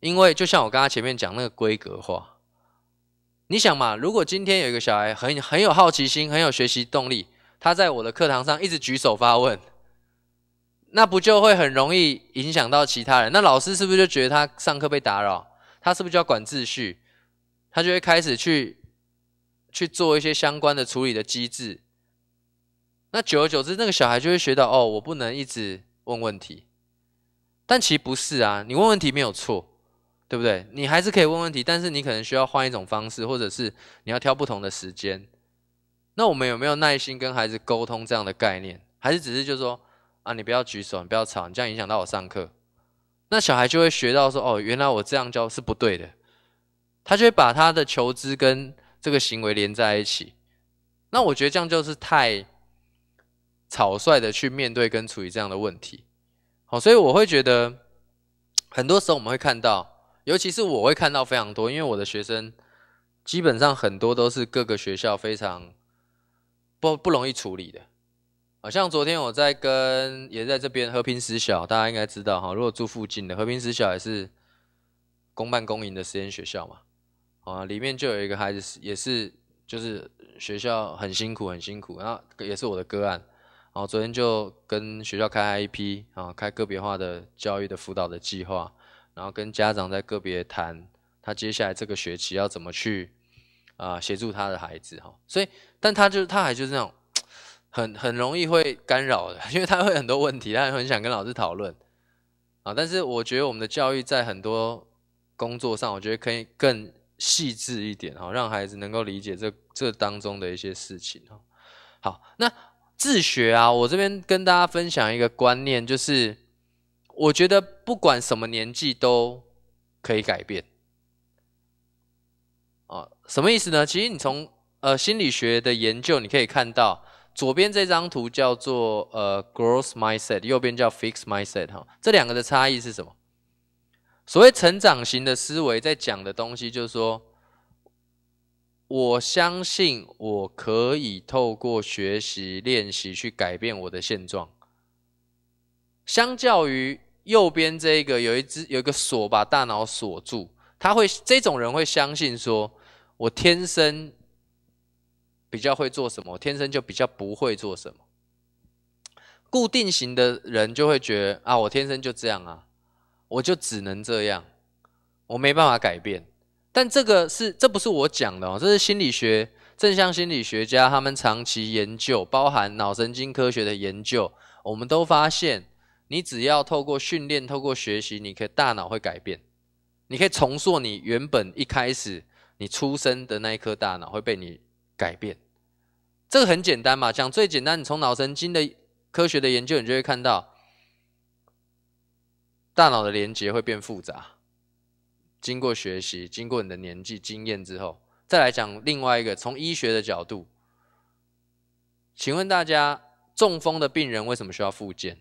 因为就像我刚刚前面讲那个规格化，你想嘛，如果今天有一个小孩很很有好奇心、很有学习动力，他在我的课堂上一直举手发问，那不就会很容易影响到其他人？那老师是不是就觉得他上课被打扰？他是不是就要管秩序？他就会开始去去做一些相关的处理的机制？那久而久之，那个小孩就会学到哦，我不能一直问问题。但其实不是啊，你问问题没有错，对不对？你还是可以问问题，但是你可能需要换一种方式，或者是你要挑不同的时间。那我们有没有耐心跟孩子沟通这样的概念？还是只是就说啊，你不要举手，你不要吵，你这样影响到我上课。那小孩就会学到说哦，原来我这样教是不对的。他就会把他的求知跟这个行为连在一起。那我觉得这样就是太……草率的去面对跟处理这样的问题，好，所以我会觉得，很多时候我们会看到，尤其是我会看到非常多，因为我的学生基本上很多都是各个学校非常不不容易处理的，好像昨天我在跟也在这边和平实小，大家应该知道哈，如果住附近的和平实小也是公办公营的实验学校嘛，啊，里面就有一个孩子也是就是学校很辛苦很辛苦，然后也是我的个案。然后昨天就跟学校开 I P 啊，开个别化的教育的辅导的计划，然后跟家长在个别谈他接下来这个学期要怎么去啊协助他的孩子哈。所以，但他就他还就是那种很很容易会干扰的，因为他会很多问题，他很想跟老师讨论啊。但是我觉得我们的教育在很多工作上，我觉得可以更细致一点哈，让孩子能够理解这这当中的一些事情哦。好，那。自学啊！我这边跟大家分享一个观念，就是我觉得不管什么年纪都可以改变。啊，什么意思呢？其实你从呃心理学的研究，你可以看到左边这张图叫做呃 g r o s s mindset，右边叫 fixed mindset 哈，这两个的差异是什么？所谓成长型的思维，在讲的东西就是说。我相信我可以透过学习、练习去改变我的现状。相较于右边这个，有一只有一个锁把大脑锁住，他会这种人会相信说，我天生比较会做什么，天生就比较不会做什么。固定型的人就会觉得啊，我天生就这样啊，我就只能这样，我没办法改变。但这个是这不是我讲的哦，这是心理学正向心理学家他们长期研究，包含脑神经科学的研究，我们都发现，你只要透过训练，透过学习，你可以大脑会改变，你可以重塑你原本一开始你出生的那一颗大脑会被你改变，这个很简单嘛，讲最简单，你从脑神经的科学的研究，你就会看到，大脑的连接会变复杂。经过学习，经过你的年纪经验之后，再来讲另外一个从医学的角度，请问大家中风的病人为什么需要复健？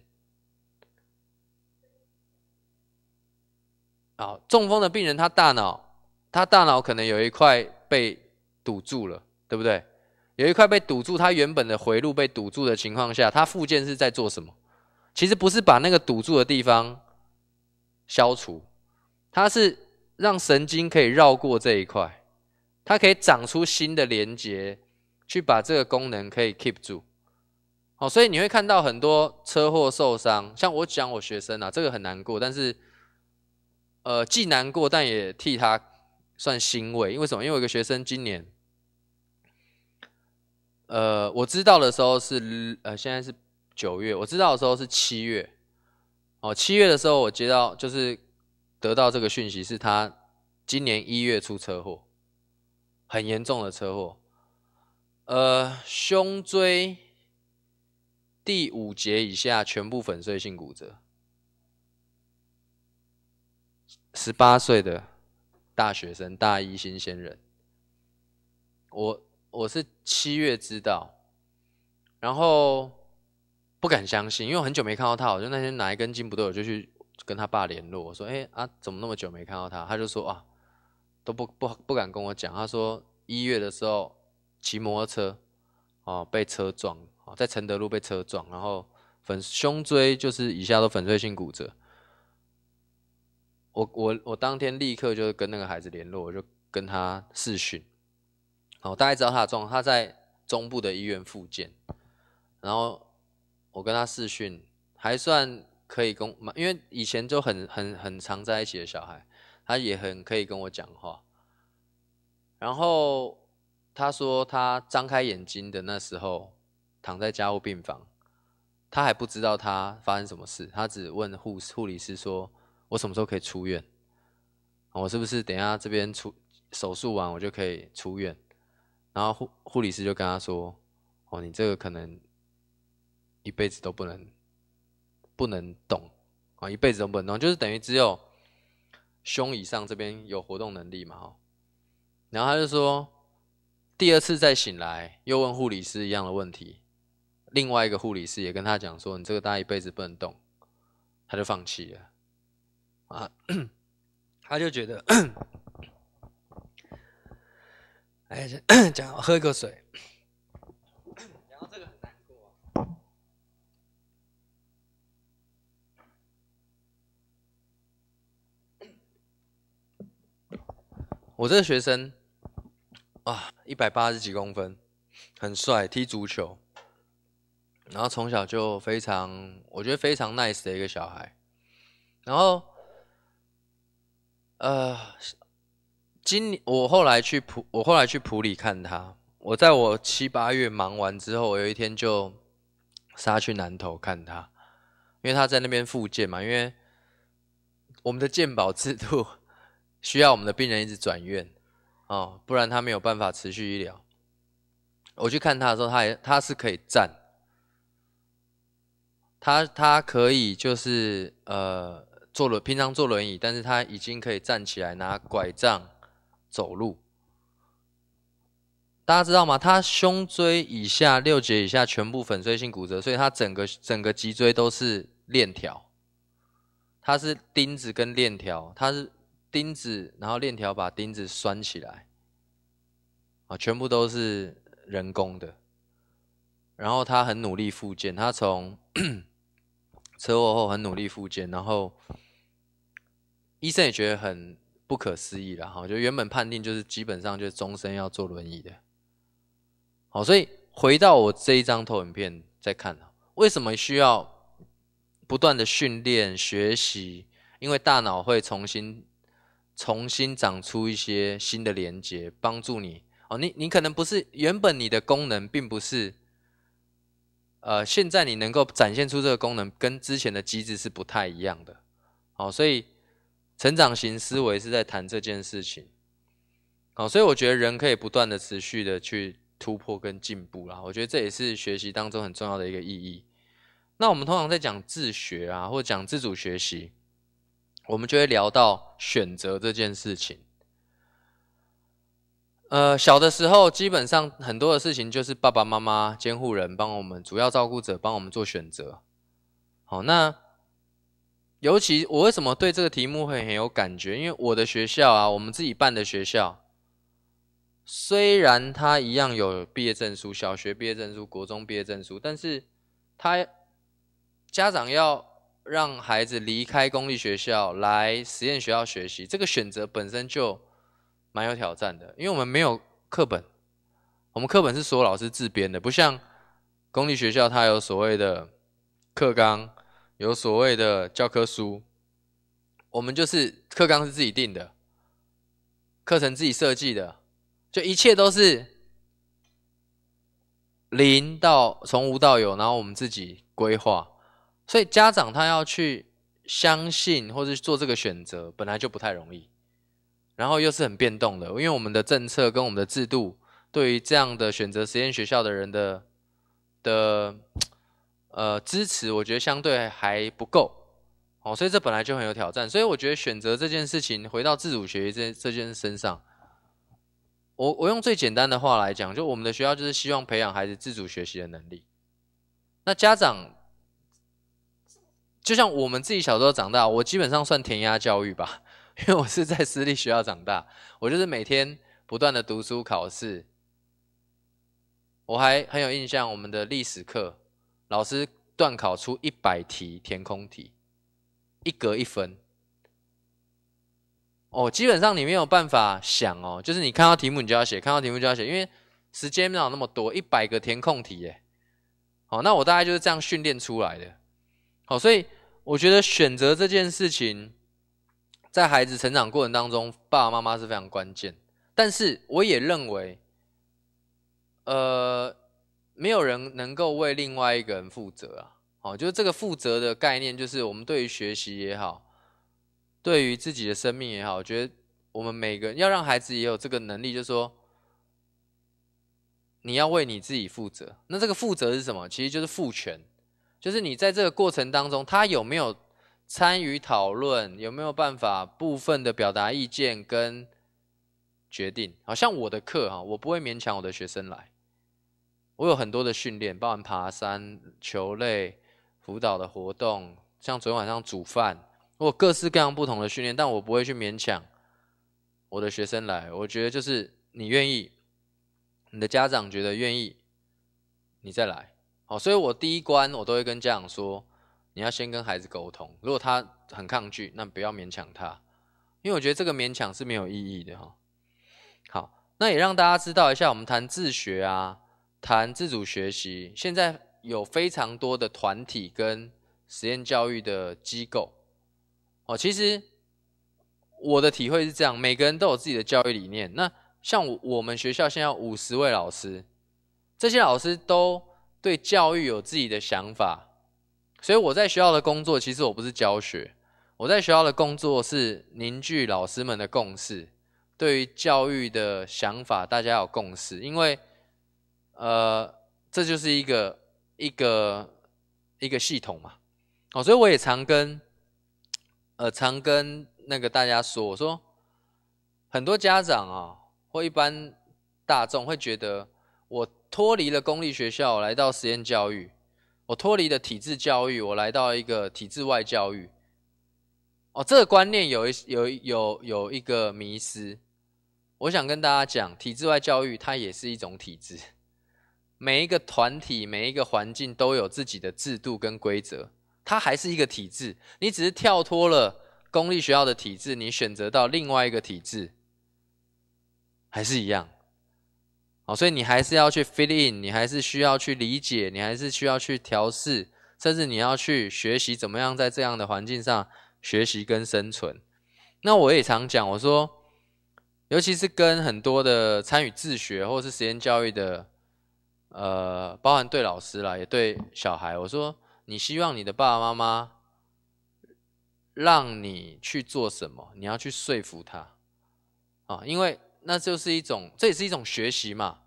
好，中风的病人，他大脑他大脑可能有一块被堵住了，对不对？有一块被堵住，他原本的回路被堵住的情况下，他复健是在做什么？其实不是把那个堵住的地方消除，它是。让神经可以绕过这一块，它可以长出新的连接，去把这个功能可以 keep 住。哦，所以你会看到很多车祸受伤，像我讲我学生啊，这个很难过，但是，呃，既难过但也替他算欣慰。因为什么？因为我有个学生今年，呃，我知道的时候是呃，现在是九月，我知道的时候是七月。哦，七月的时候我接到就是。得到这个讯息是他今年一月出车祸，很严重的车祸，呃，胸椎第五节以下全部粉碎性骨折。十八岁的大学生，大一新鲜人。我我是七月知道，然后不敢相信，因为很久没看到他，我就那天哪一根筋不对，我就去。跟他爸联络，我说：“哎啊，怎么那么久没看到他？”他就说：“啊，都不不不敢跟我讲。”他说：“一月的时候骑摩托车，哦，被车撞，哦，在承德路被车撞，然后粉胸椎就是以下都粉碎性骨折。”我我我当天立刻就跟那个孩子联络，我就跟他视讯。哦，大概知道他的状况，他在中部的医院复健，然后我跟他视讯。还算。可以跟，因为以前就很很很常在一起的小孩，他也很可以跟我讲话。然后他说他张开眼睛的那时候，躺在家务病房，他还不知道他发生什么事，他只问护护理师说：“我什么时候可以出院？我是不是等下这边出手术完我就可以出院？”然后护护理师就跟他说：“哦，你这个可能一辈子都不能。”不能动啊，一辈子都不能动，就是等于只有胸以上这边有活动能力嘛。哦，然后他就说，第二次再醒来又问护理师一样的问题，另外一个护理师也跟他讲说，你这个大概一辈子不能动，他就放弃了啊，他就觉得，哎，讲喝一口水。我这个学生，啊，一百八十几公分，很帅，踢足球，然后从小就非常，我觉得非常 nice 的一个小孩，然后，呃，今年我后来去普，我后来去普里看他，我在我七八月忙完之后，我有一天就杀去南头看他，因为他在那边复健嘛，因为我们的健保制度。需要我们的病人一直转院，哦，不然他没有办法持续医疗。我去看他的时候，他也他是可以站，他他可以就是呃坐轮平常坐轮椅，但是他已经可以站起来拿拐杖走路。大家知道吗？他胸椎以下六节以下全部粉碎性骨折，所以他整个整个脊椎都是链条，他是钉子跟链条，他是。钉子，然后链条把钉子拴起来，啊，全部都是人工的。然后他很努力复健，他从 车祸后很努力复健，然后医生也觉得很不可思议了，哈，就原本判定就是基本上就是终身要坐轮椅的。好，所以回到我这一张投影片再看，为什么需要不断的训练学习？因为大脑会重新。重新长出一些新的连接，帮助你哦。你你可能不是原本你的功能，并不是，呃，现在你能够展现出这个功能，跟之前的机制是不太一样的。哦，所以成长型思维是在谈这件事情。哦，所以我觉得人可以不断的、持续的去突破跟进步啦。我觉得这也是学习当中很重要的一个意义。那我们通常在讲自学啊，或讲自主学习。我们就会聊到选择这件事情。呃，小的时候基本上很多的事情就是爸爸妈妈、监护人帮我们，主要照顾者帮我们做选择。好，那尤其我为什么对这个题目会很有感觉？因为我的学校啊，我们自己办的学校，虽然它一样有毕业证书，小学毕业证书、国中毕业证书，但是它家长要。让孩子离开公立学校来实验学校学习，这个选择本身就蛮有挑战的，因为我们没有课本，我们课本是所有老师自编的，不像公立学校它有所谓的课纲，有所谓的教科书，我们就是课纲是自己定的，课程自己设计的，就一切都是零到从无到有，然后我们自己规划。所以家长他要去相信或者做这个选择，本来就不太容易，然后又是很变动的，因为我们的政策跟我们的制度对于这样的选择实验学校的人的的呃支持，我觉得相对还不够，哦，所以这本来就很有挑战。所以我觉得选择这件事情，回到自主学习这这件身上，我我用最简单的话来讲，就我们的学校就是希望培养孩子自主学习的能力，那家长。就像我们自己小时候长大，我基本上算填鸭教育吧，因为我是在私立学校长大，我就是每天不断的读书考试。我还很有印象，我们的历史课老师断考出一百题填空题，一格一分。哦，基本上你没有办法想哦，就是你看到题目你就要写，看到题目就要写，因为时间没有那么多，一百个填空题耶。好，那我大概就是这样训练出来的。好，所以。我觉得选择这件事情，在孩子成长过程当中，爸爸妈妈是非常关键。但是我也认为，呃，没有人能够为另外一个人负责啊。好，就是这个负责的概念，就是我们对于学习也好，对于自己的生命也好，我觉得我们每个人要让孩子也有这个能力，就是说，你要为你自己负责。那这个负责是什么？其实就是赋权。就是你在这个过程当中，他有没有参与讨论？有没有办法部分的表达意见跟决定？好像我的课哈，我不会勉强我的学生来。我有很多的训练，包含爬山、球类辅导的活动，像昨天晚上煮饭，我各式各样不同的训练。但我不会去勉强我的学生来。我觉得就是你愿意，你的家长觉得愿意，你再来。好，所以我第一关我都会跟家长说，你要先跟孩子沟通。如果他很抗拒，那不要勉强他，因为我觉得这个勉强是没有意义的哈。好，那也让大家知道一下，我们谈自学啊，谈自主学习，现在有非常多的团体跟实验教育的机构。哦，其实我的体会是这样，每个人都有自己的教育理念。那像我我们学校现在五十位老师，这些老师都。对教育有自己的想法，所以我在学校的工作其实我不是教学，我在学校的工作是凝聚老师们的共识，对于教育的想法大家有共识，因为，呃，这就是一个一个一个系统嘛，哦，所以我也常跟，呃，常跟那个大家说，我说很多家长啊或一般大众会觉得我。脱离了公立学校，来到实验教育；我脱离了体制教育，我来到一个体制外教育。哦，这个观念有一有有有一个迷失。我想跟大家讲，体制外教育它也是一种体制。每一个团体、每一个环境都有自己的制度跟规则，它还是一个体制。你只是跳脱了公立学校的体制，你选择到另外一个体制，还是一样。哦，所以你还是要去 fill in，你还是需要去理解，你还是需要去调试，甚至你要去学习怎么样在这样的环境上学习跟生存。那我也常讲，我说，尤其是跟很多的参与自学或是实验教育的，呃，包含对老师啦，也对小孩，我说，你希望你的爸爸妈妈让你去做什么，你要去说服他，啊，因为。那就是一种，这也是一种学习嘛，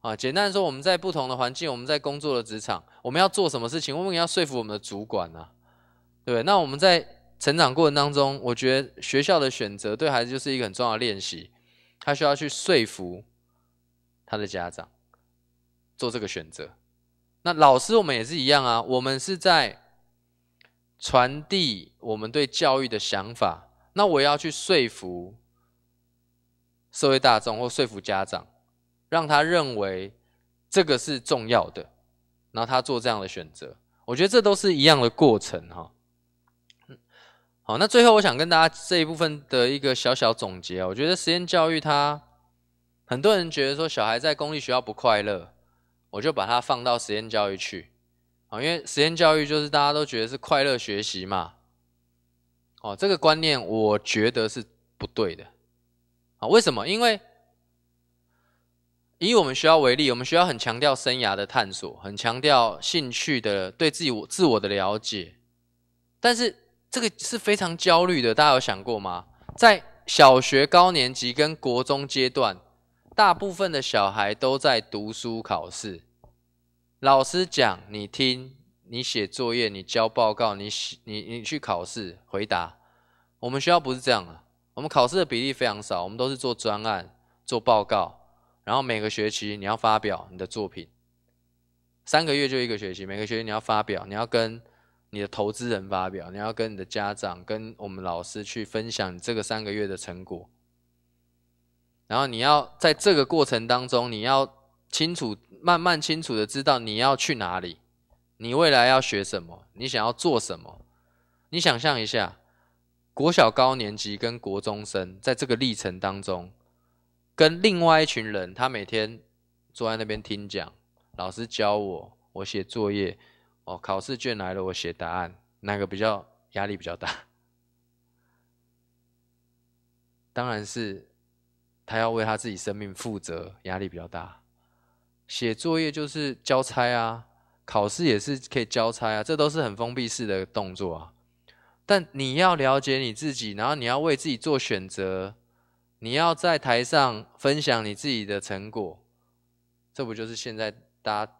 啊，简单说，我们在不同的环境，我们在工作的职场，我们要做什么事情？我们也要说服我们的主管啊，对不对？那我们在成长过程当中，我觉得学校的选择对孩子就是一个很重要的练习，他需要去说服他的家长做这个选择。那老师我们也是一样啊，我们是在传递我们对教育的想法，那我要去说服。社会大众或说服家长，让他认为这个是重要的，然后他做这样的选择。我觉得这都是一样的过程哈。好，那最后我想跟大家这一部分的一个小小总结啊，我觉得实验教育它，很多人觉得说小孩在公立学校不快乐，我就把它放到实验教育去啊，因为实验教育就是大家都觉得是快乐学习嘛。哦，这个观念我觉得是不对的。啊，为什么？因为以我们学校为例，我们学校很强调生涯的探索，很强调兴趣的对自己自我的了解。但是这个是非常焦虑的，大家有想过吗？在小学高年级跟国中阶段，大部分的小孩都在读书考试，老师讲你听，你写作业，你交报告，你写你你去考试回答。我们学校不是这样的。我们考试的比例非常少，我们都是做专案、做报告，然后每个学期你要发表你的作品，三个月就一个学期，每个学期你要发表，你要跟你的投资人发表，你要跟你的家长、跟我们老师去分享你这个三个月的成果，然后你要在这个过程当中，你要清楚、慢慢清楚的知道你要去哪里，你未来要学什么，你想要做什么，你想象一下。国小高年级跟国中生在这个历程当中，跟另外一群人，他每天坐在那边听讲，老师教我，我写作业，哦，考试卷来了，我写答案，哪个比较压力比较大？当然是他要为他自己生命负责，压力比较大。写作业就是交差啊，考试也是可以交差啊，这都是很封闭式的动作啊。但你要了解你自己，然后你要为自己做选择，你要在台上分享你自己的成果，这不就是现在大家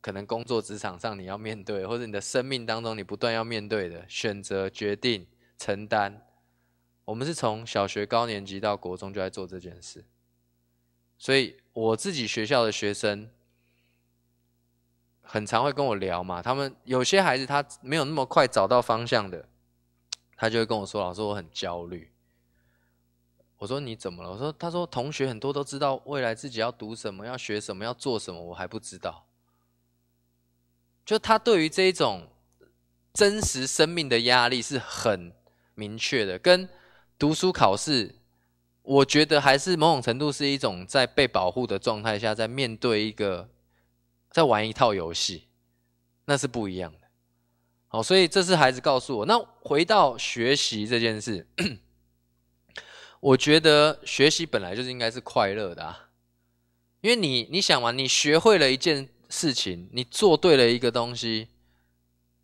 可能工作职场上你要面对，或者你的生命当中你不断要面对的选择、决定、承担？我们是从小学高年级到国中就在做这件事，所以我自己学校的学生很常会跟我聊嘛，他们有些孩子他没有那么快找到方向的。他就会跟我说：“老师，我很焦虑。”我说：“你怎么了？”我说：“他说同学很多都知道未来自己要读什么、要学什么、要做什么，我还不知道。”就他对于这种真实生命的压力是很明确的，跟读书考试，我觉得还是某种程度是一种在被保护的状态下，在面对一个在玩一套游戏，那是不一样的。好，所以这是孩子告诉我。那回到学习这件事，我觉得学习本来就是应该是快乐的，啊，因为你你想嘛，你学会了一件事情，你做对了一个东西，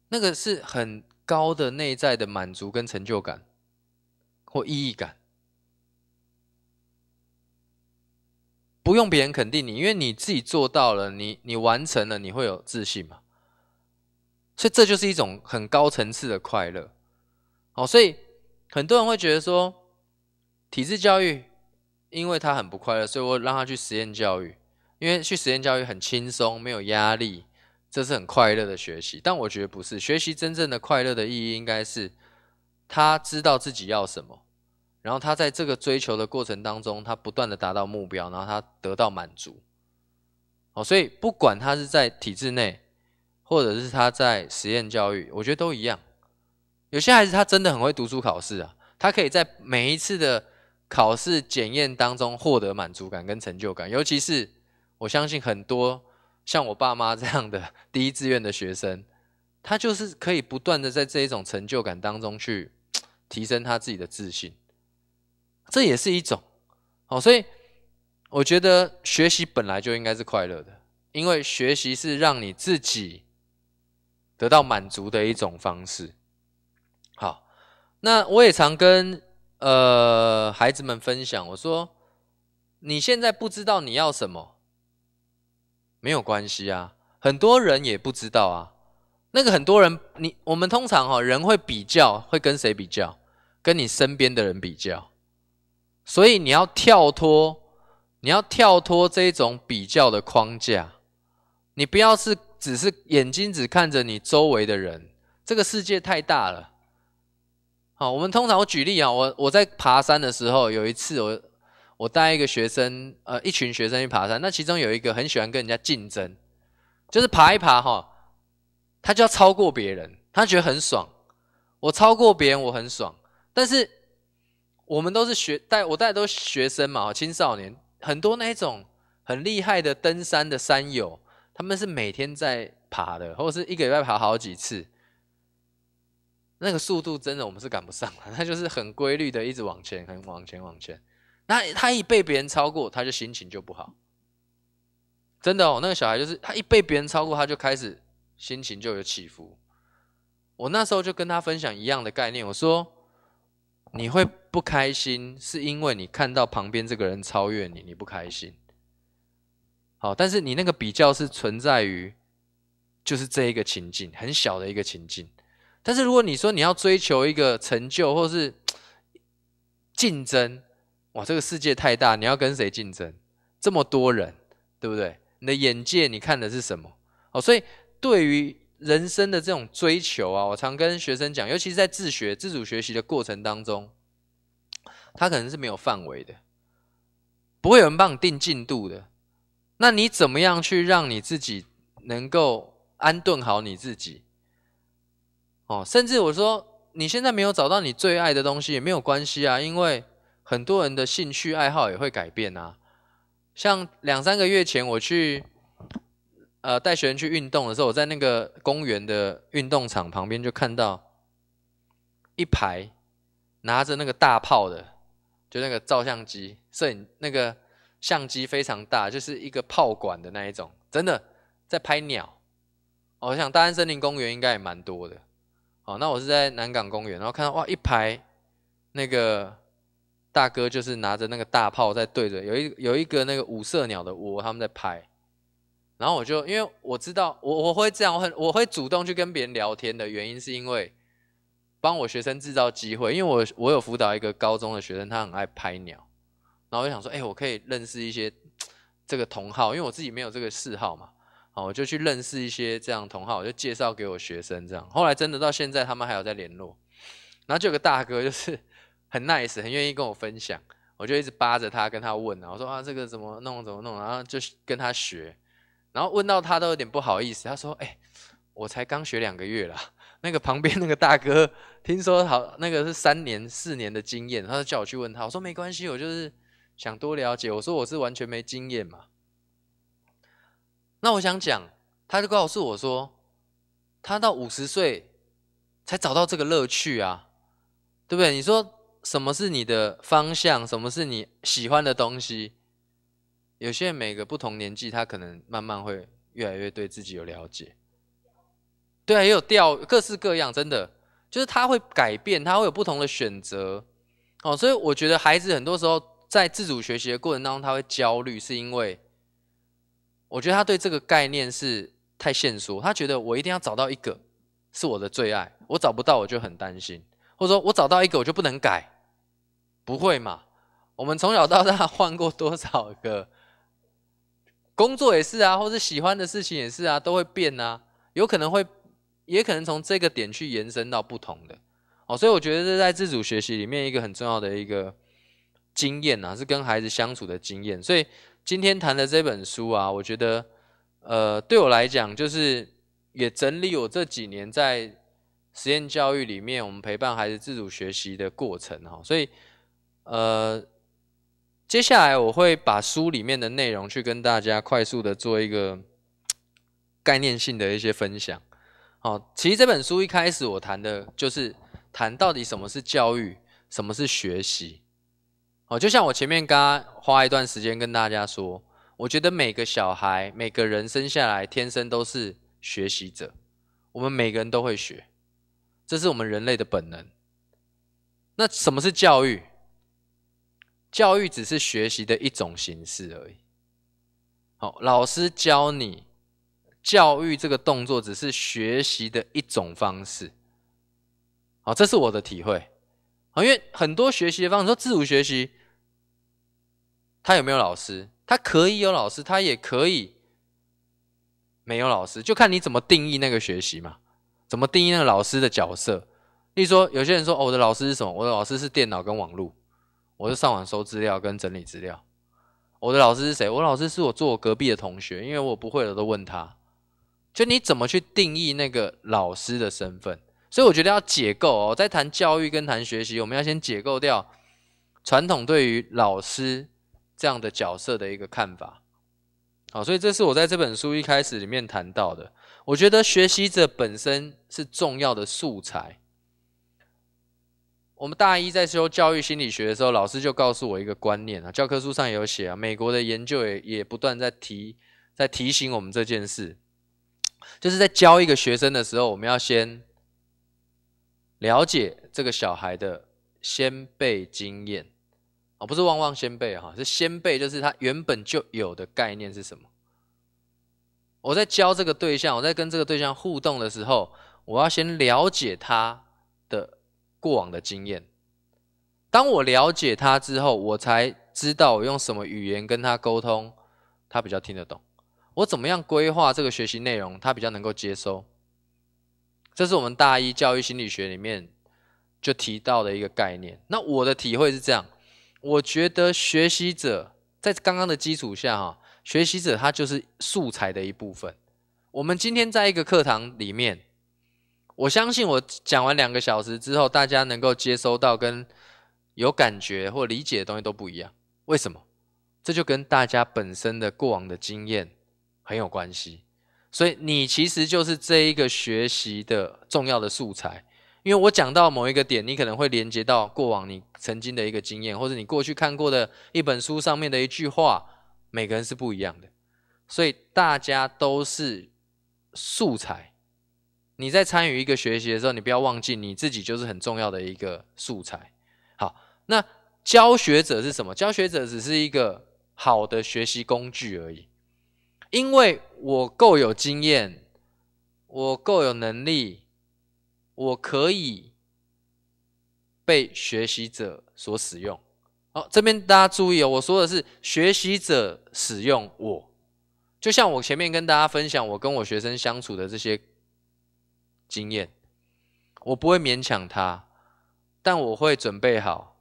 那个是很高的内在的满足跟成就感，或意义感，不用别人肯定你，因为你自己做到了，你你完成了，你会有自信嘛。所以这就是一种很高层次的快乐，好，所以很多人会觉得说，体制教育因为他很不快乐，所以我让他去实验教育，因为去实验教育很轻松，没有压力，这是很快乐的学习。但我觉得不是，学习真正的快乐的意义应该是他知道自己要什么，然后他在这个追求的过程当中，他不断的达到目标，然后他得到满足。好，所以不管他是在体制内。或者是他在实验教育，我觉得都一样。有些孩子他真的很会读书考试啊，他可以在每一次的考试检验当中获得满足感跟成就感。尤其是我相信很多像我爸妈这样的 第一志愿的学生，他就是可以不断的在这一种成就感当中去 提升他自己的自信。这也是一种好，所以我觉得学习本来就应该是快乐的，因为学习是让你自己。得到满足的一种方式。好，那我也常跟呃孩子们分享，我说你现在不知道你要什么，没有关系啊，很多人也不知道啊。那个很多人，你我们通常哈人会比较，会跟谁比较？跟你身边的人比较。所以你要跳脱，你要跳脱这种比较的框架，你不要是。只是眼睛只看着你周围的人，这个世界太大了。好，我们通常我举例啊，我我在爬山的时候，有一次我我带一个学生，呃，一群学生去爬山，那其中有一个很喜欢跟人家竞争，就是爬一爬哈，他就要超过别人，他觉得很爽，我超过别人我很爽。但是我们都是学带我带都是学生嘛，青少年很多那一种很厉害的登山的山友。他们是每天在爬的，或者是一个礼拜爬好几次，那个速度真的我们是赶不上了。他 就是很规律的一直往前，很往前往前。那他一被别人超过，他就心情就不好。真的哦，那个小孩就是他一被别人超过，他就开始心情就有起伏。我那时候就跟他分享一样的概念，我说你会不开心，是因为你看到旁边这个人超越你，你不开心。好，但是你那个比较是存在于，就是这一个情境，很小的一个情境。但是如果你说你要追求一个成就或是竞争，哇，这个世界太大，你要跟谁竞争？这么多人，对不对？你的眼界，你看的是什么？哦，所以对于人生的这种追求啊，我常跟学生讲，尤其是在自学自主学习的过程当中，他可能是没有范围的，不会有人帮你定进度的。那你怎么样去让你自己能够安顿好你自己？哦，甚至我说你现在没有找到你最爱的东西也没有关系啊，因为很多人的兴趣爱好也会改变啊。像两三个月前我去呃带学员去运动的时候，我在那个公园的运动场旁边就看到一排拿着那个大炮的，就那个照相机、摄影那个。相机非常大，就是一个炮管的那一种，真的在拍鸟。哦，我想大安森林公园应该也蛮多的。好，那我是在南港公园，然后看到哇，一排那个大哥就是拿着那个大炮在对着，有一有一个那个五色鸟的窝，他们在拍。然后我就因为我知道我我会这样，我很我会主动去跟别人聊天的原因是因为帮我学生制造机会，因为我我有辅导一个高中的学生，他很爱拍鸟。然后就想说，哎，我可以认识一些这个同好，因为我自己没有这个嗜好嘛，好，我就去认识一些这样同好，就介绍给我学生这样。后来真的到现在，他们还有在联络。然后就有个大哥，就是 很 nice，很愿意跟我分享，我就一直扒着他，跟他问，我说啊，这个怎么弄，怎么弄，然后就跟他学。然后问到他都有点不好意思，他说，哎，我才刚学两个月啦。那个旁边那个大哥，听说好，那个是三年四年的经验，他就叫我去问他，我说没关系，我就是。想多了解，我说我是完全没经验嘛。那我想讲，他就告诉我说，他到五十岁才找到这个乐趣啊，对不对？你说什么是你的方向，什么是你喜欢的东西？有些人每个不同年纪，他可能慢慢会越来越对自己有了解。对啊，也有钓各式各样，真的就是他会改变，他会有不同的选择。哦，所以我觉得孩子很多时候。在自主学习的过程当中，他会焦虑，是因为我觉得他对这个概念是太限缩。他觉得我一定要找到一个是我的最爱，我找不到我就很担心，或者说我找到一个我就不能改，不会嘛？我们从小到大换过多少个工作也是啊，或者喜欢的事情也是啊，都会变啊，有可能会，也可能从这个点去延伸到不同的哦。所以我觉得这在自主学习里面一个很重要的一个。经验啊，是跟孩子相处的经验，所以今天谈的这本书啊，我觉得，呃，对我来讲，就是也整理我这几年在实验教育里面，我们陪伴孩子自主学习的过程哈，所以，呃，接下来我会把书里面的内容去跟大家快速的做一个概念性的一些分享。好，其实这本书一开始我谈的就是谈到底什么是教育，什么是学习。哦，就像我前面刚刚花一段时间跟大家说，我觉得每个小孩、每个人生下来天生都是学习者，我们每个人都会学，这是我们人类的本能。那什么是教育？教育只是学习的一种形式而已。好，老师教你，教育这个动作只是学习的一种方式。好，这是我的体会。好，因为很多学习的方式，说自主学习。他有没有老师？他可以有老师，他也可以没有老师，就看你怎么定义那个学习嘛，怎么定义那个老师的角色。例如说有些人说，我的老师是什么？我的老师是电脑跟网络，我是上网搜资料跟整理资料。我的老师是谁？我老师是我坐隔壁的同学，因为我不会了都问他。就你怎么去定义那个老师的身份？所以我觉得要解构哦，在谈教育跟谈学习，我们要先解构掉传统对于老师。这样的角色的一个看法，好，所以这是我在这本书一开始里面谈到的。我觉得学习者本身是重要的素材。我们大一在修教育心理学的时候，老师就告诉我一个观念啊，教科书上有写啊，美国的研究也也不断在提，在提醒我们这件事，就是在教一个学生的时候，我们要先了解这个小孩的先辈经验。啊，不是旺旺先辈哈，是先辈，就是他原本就有的概念是什么？我在教这个对象，我在跟这个对象互动的时候，我要先了解他的过往的经验。当我了解他之后，我才知道我用什么语言跟他沟通，他比较听得懂。我怎么样规划这个学习内容，他比较能够接收。这是我们大一教育心理学里面就提到的一个概念。那我的体会是这样。我觉得学习者在刚刚的基础下，哈，学习者他就是素材的一部分。我们今天在一个课堂里面，我相信我讲完两个小时之后，大家能够接收到跟有感觉或理解的东西都不一样。为什么？这就跟大家本身的过往的经验很有关系。所以你其实就是这一个学习的重要的素材。因为我讲到某一个点，你可能会连接到过往你曾经的一个经验，或者你过去看过的一本书上面的一句话。每个人是不一样的，所以大家都是素材。你在参与一个学习的时候，你不要忘记你自己就是很重要的一个素材。好，那教学者是什么？教学者只是一个好的学习工具而已。因为我够有经验，我够有能力。我可以被学习者所使用。好，这边大家注意哦，我说的是学习者使用我。就像我前面跟大家分享我跟我学生相处的这些经验，我不会勉强他，但我会准备好，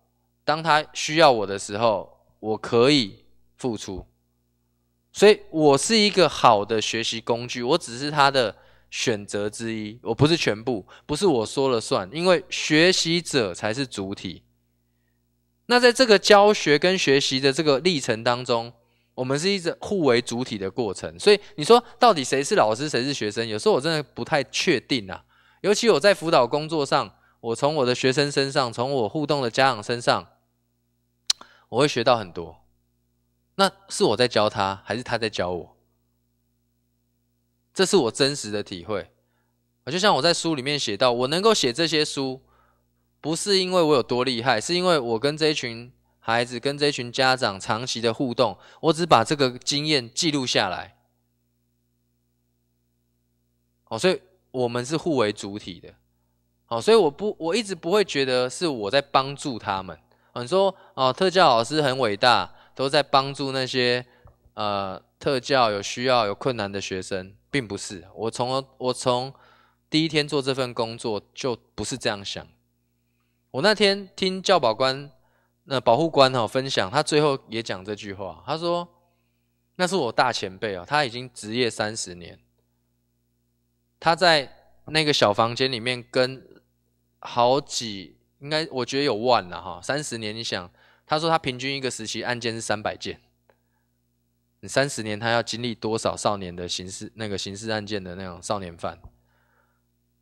当他需要我的时候，我可以付出。所以，我是一个好的学习工具，我只是他的。选择之一，我不是全部，不是我说了算，因为学习者才是主体。那在这个教学跟学习的这个历程当中，我们是一直互为主体的过程。所以你说到底谁是老师，谁是学生？有时候我真的不太确定啊。尤其我在辅导工作上，我从我的学生身上，从我互动的家长身上，我会学到很多。那是我在教他，还是他在教我？这是我真实的体会，就像我在书里面写到，我能够写这些书，不是因为我有多厉害，是因为我跟这一群孩子、跟这一群家长长期的互动，我只把这个经验记录下来。哦，所以我们是互为主体的，哦，所以我不，我一直不会觉得是我在帮助他们。你说，哦，特教老师很伟大，都在帮助那些，呃，特教有需要、有困难的学生。并不是，我从我从第一天做这份工作就不是这样想。我那天听教保官那保护官哦分享，他最后也讲这句话，他说那是我大前辈啊，他已经职业三十年，他在那个小房间里面跟好几应该我觉得有万了哈，三十年你想，他说他平均一个时期案件是三百件。三十年，他要经历多少少年的刑事那个刑事案件的那种少年犯？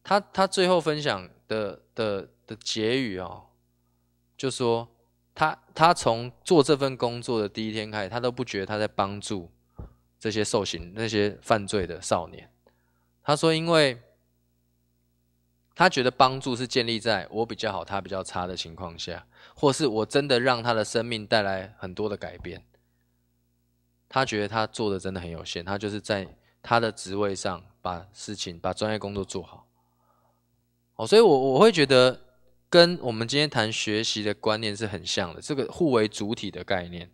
他他最后分享的的的结语哦，就说他他从做这份工作的第一天开始，他都不觉得他在帮助这些受刑那些犯罪的少年。他说，因为他觉得帮助是建立在我比较好，他比较差的情况下，或是我真的让他的生命带来很多的改变。他觉得他做的真的很有限，他就是在他的职位上把事情、把专业工作做好。哦，所以我我会觉得跟我们今天谈学习的观念是很像的，这个互为主体的概念。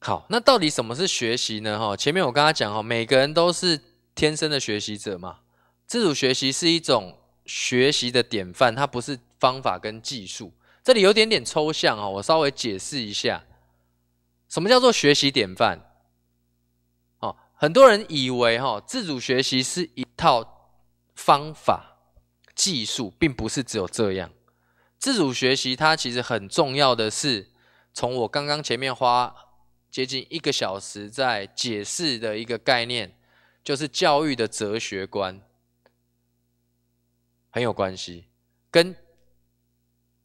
好，那到底什么是学习呢？哈，前面我跟他讲哈，每个人都是天生的学习者嘛。自主学习是一种学习的典范，它不是方法跟技术。这里有点点抽象哦，我稍微解释一下。什么叫做学习典范？哦，很多人以为哈自主学习是一套方法技术，并不是只有这样。自主学习它其实很重要的是，从我刚刚前面花接近一个小时在解释的一个概念，就是教育的哲学观，很有关系，跟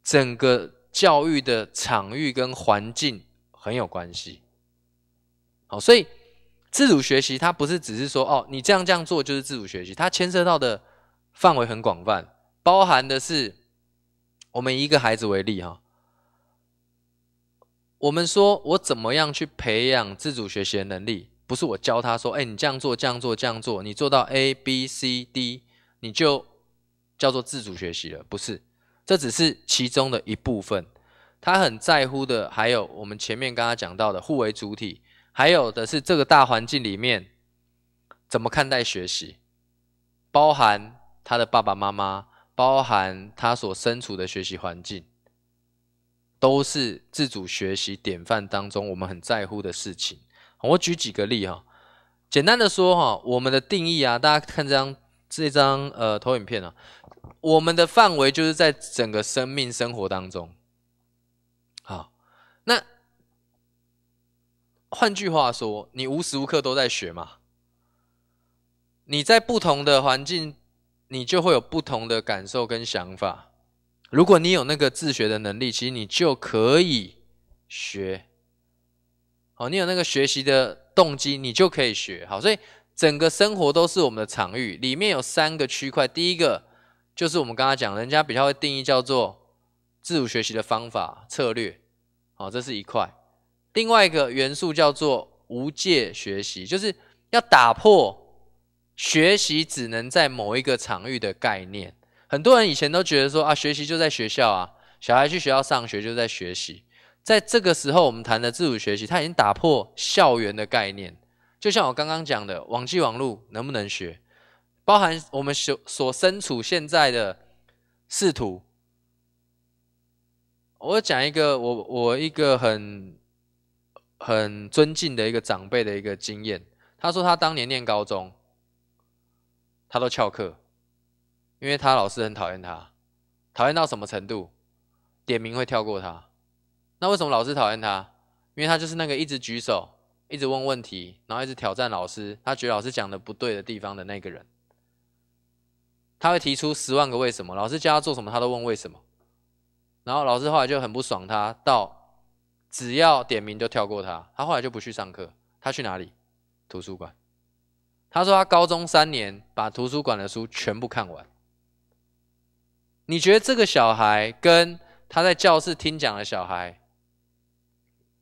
整个教育的场域跟环境。很有关系，好，所以自主学习它不是只是说哦，你这样这样做就是自主学习，它牵涉到的范围很广泛，包含的是我们一个孩子为例哈，我们说我怎么样去培养自主学习的能力，不是我教他说，哎，你这样做、这样做、这样做，你做到 A、B、C、D，你就叫做自主学习了，不是，这只是其中的一部分。他很在乎的，还有我们前面刚刚讲到的互为主体，还有的是这个大环境里面怎么看待学习，包含他的爸爸妈妈，包含他所身处的学习环境，都是自主学习典范当中我们很在乎的事情。我举几个例哈，简单的说哈，我们的定义啊，大家看这张这张呃投影片啊，我们的范围就是在整个生命生活当中。那，换句话说，你无时无刻都在学嘛？你在不同的环境，你就会有不同的感受跟想法。如果你有那个自学的能力，其实你就可以学。好，你有那个学习的动机，你就可以学好。所以，整个生活都是我们的场域，里面有三个区块。第一个就是我们刚刚讲，人家比较会定义叫做自主学习的方法策略。好，这是一块。另外一个元素叫做无界学习，就是要打破学习只能在某一个场域的概念。很多人以前都觉得说啊，学习就在学校啊，小孩去学校上学就在学习。在这个时候，我们谈的自主学习，它已经打破校园的概念。就像我刚刚讲的，网际网路能不能学？包含我们所所身处现在的视图。我讲一个我我一个很很尊敬的一个长辈的一个经验，他说他当年念高中，他都翘课，因为他老师很讨厌他，讨厌到什么程度？点名会跳过他。那为什么老师讨厌他？因为他就是那个一直举手，一直问问题，然后一直挑战老师，他觉得老师讲的不对的地方的那个人。他会提出十万个为什么，老师叫他做什么，他都问为什么。然后老师后来就很不爽他，到只要点名就跳过他。他后来就不去上课，他去哪里？图书馆。他说他高中三年把图书馆的书全部看完。你觉得这个小孩跟他在教室听讲的小孩，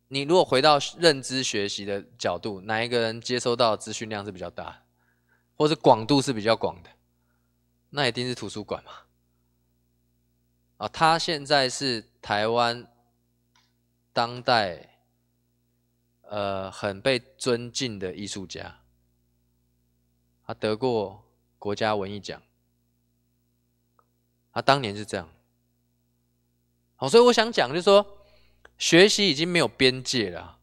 你如果回到认知学习的角度，哪一个人接收到资讯量是比较大，或是广度是比较广的？那一定是图书馆嘛。啊，他现在是台湾当代呃很被尊敬的艺术家，他得过国家文艺奖，他当年是这样，好，所以我想讲就是说，学习已经没有边界了，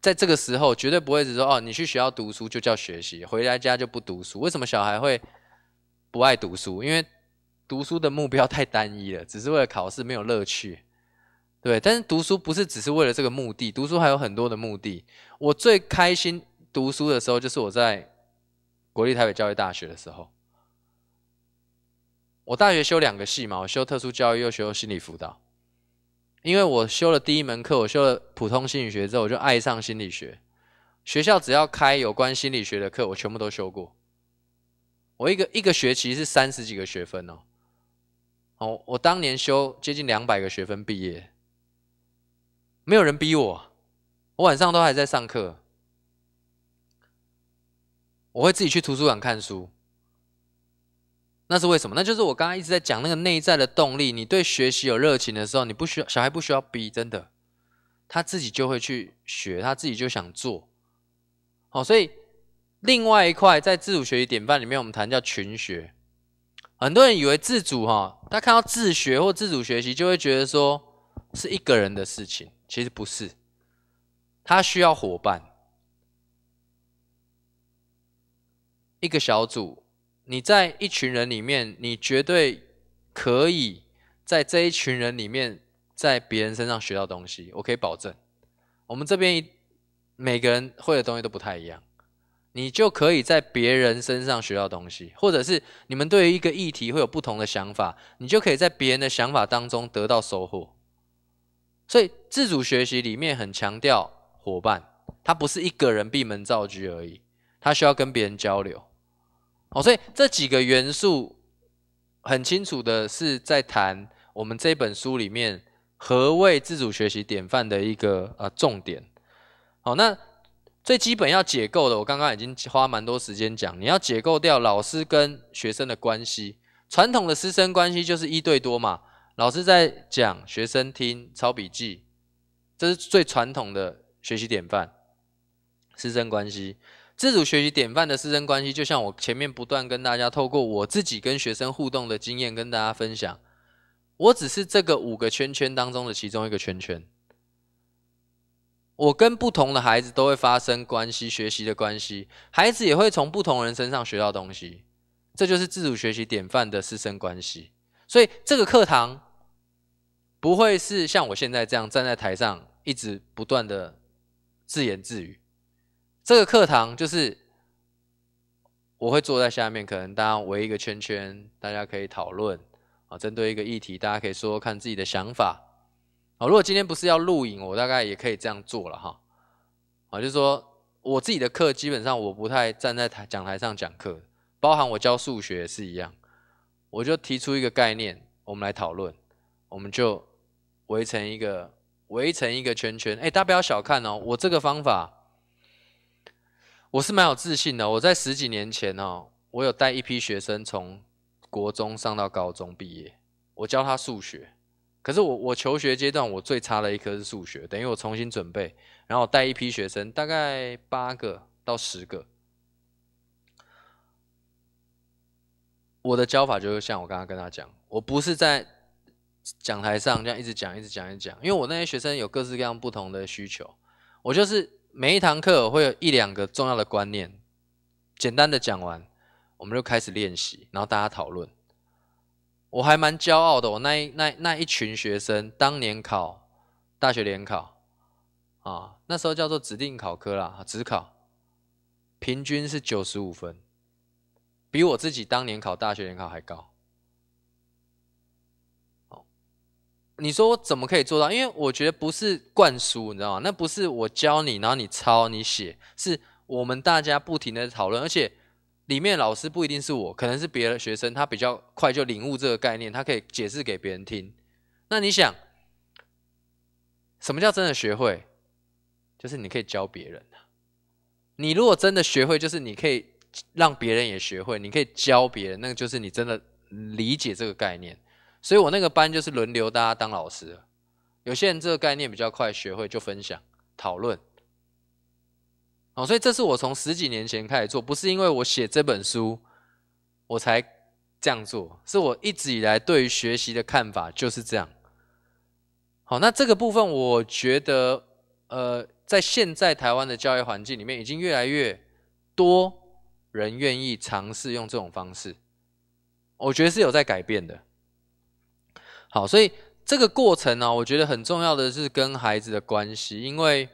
在这个时候绝对不会是说，哦，你去学校读书就叫学习，回来家就不读书，为什么小孩会不爱读书？因为读书的目标太单一了，只是为了考试，没有乐趣。对，但是读书不是只是为了这个目的，读书还有很多的目的。我最开心读书的时候，就是我在国立台北教育大学的时候。我大学修两个系嘛，我修特殊教育又修心理辅导。因为我修了第一门课，我修了普通心理学之后，我就爱上心理学。学校只要开有关心理学的课，我全部都修过。我一个一个学期是三十几个学分哦。哦，我当年修接近两百个学分毕业，没有人逼我，我晚上都还在上课，我会自己去图书馆看书，那是为什么？那就是我刚刚一直在讲那个内在的动力。你对学习有热情的时候，你不需要小孩不需要逼，真的，他自己就会去学，他自己就想做。好，所以另外一块在自主学习典范里面，我们谈叫群学。很多人以为自主哈，他看到自学或自主学习，就会觉得说是一个人的事情。其实不是，他需要伙伴，一个小组。你在一群人里面，你绝对可以在这一群人里面，在别人身上学到东西。我可以保证，我们这边每个人会的东西都不太一样。你就可以在别人身上学到东西，或者是你们对于一个议题会有不同的想法，你就可以在别人的想法当中得到收获。所以自主学习里面很强调伙伴，他不是一个人闭门造车而已，他需要跟别人交流。好，所以这几个元素很清楚的是在谈我们这本书里面何谓自主学习典范的一个呃重点。好，那。最基本要解构的，我刚刚已经花蛮多时间讲，你要解构掉老师跟学生的关系。传统的师生关系就是一对多嘛，老师在讲，学生听，抄笔记，这是最传统的学习典范。师生关系，自主学习典范的师生关系，就像我前面不断跟大家透过我自己跟学生互动的经验跟大家分享，我只是这个五个圈圈当中的其中一个圈圈。我跟不同的孩子都会发生关系，学习的关系，孩子也会从不同人身上学到东西，这就是自主学习典范的师生关系。所以这个课堂不会是像我现在这样站在台上，一直不断的自言自语。这个课堂就是我会坐在下面，可能大家围一个圈圈，大家可以讨论啊，针对一个议题，大家可以说说看自己的想法。好，如果今天不是要录影，我大概也可以这样做了哈。好，就是说我自己的课基本上我不太站在台讲台上讲课，包含我教数学也是一样，我就提出一个概念，我们来讨论，我们就围成一个围成一个圈圈。哎，大家不要小看哦，我这个方法我是蛮有自信的。我在十几年前哦，我有带一批学生从国中上到高中毕业，我教他数学。可是我我求学阶段我最差的一科是数学，等于我重新准备，然后带一批学生，大概八个到十个，我的教法就是像我刚刚跟他讲，我不是在讲台上这样一直讲一直讲一直讲，因为我那些学生有各式各样不同的需求，我就是每一堂课会有一两个重要的观念，简单的讲完，我们就开始练习，然后大家讨论。我还蛮骄傲的，我那一那那一群学生当年考大学联考啊，那时候叫做指定考科啦，指考，平均是九十五分，比我自己当年考大学联考还高。哦，你说我怎么可以做到？因为我觉得不是灌输，你知道吗？那不是我教你，然后你抄你写，是我们大家不停的讨论，而且。里面老师不一定是我，可能是别的学生，他比较快就领悟这个概念，他可以解释给别人听。那你想，什么叫真的学会？就是你可以教别人你如果真的学会，就是你可以让别人也学会，你可以教别人，那个就是你真的理解这个概念。所以我那个班就是轮流大家当老师，有些人这个概念比较快学会，就分享讨论。哦，所以这是我从十几年前开始做，不是因为我写这本书我才这样做，是我一直以来对于学习的看法就是这样。好，那这个部分我觉得，呃，在现在台湾的教育环境里面，已经越来越多人愿意尝试用这种方式，我觉得是有在改变的。好，所以这个过程呢，我觉得很重要的是跟孩子的关系，因为。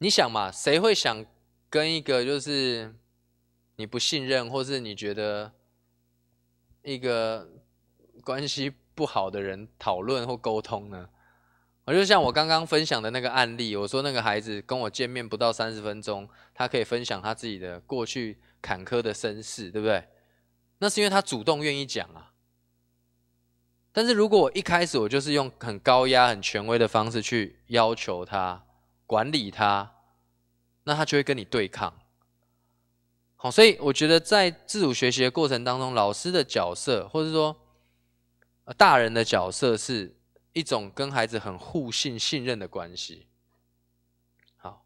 你想嘛？谁会想跟一个就是你不信任，或是你觉得一个关系不好的人讨论或沟通呢？我就像我刚刚分享的那个案例，我说那个孩子跟我见面不到三十分钟，他可以分享他自己的过去坎坷的身世，对不对？那是因为他主动愿意讲啊。但是如果我一开始我就是用很高压、很权威的方式去要求他。管理他，那他就会跟你对抗。好，所以我觉得在自主学习的过程当中，老师的角色，或者说大人的角色，是一种跟孩子很互信、信任的关系。好，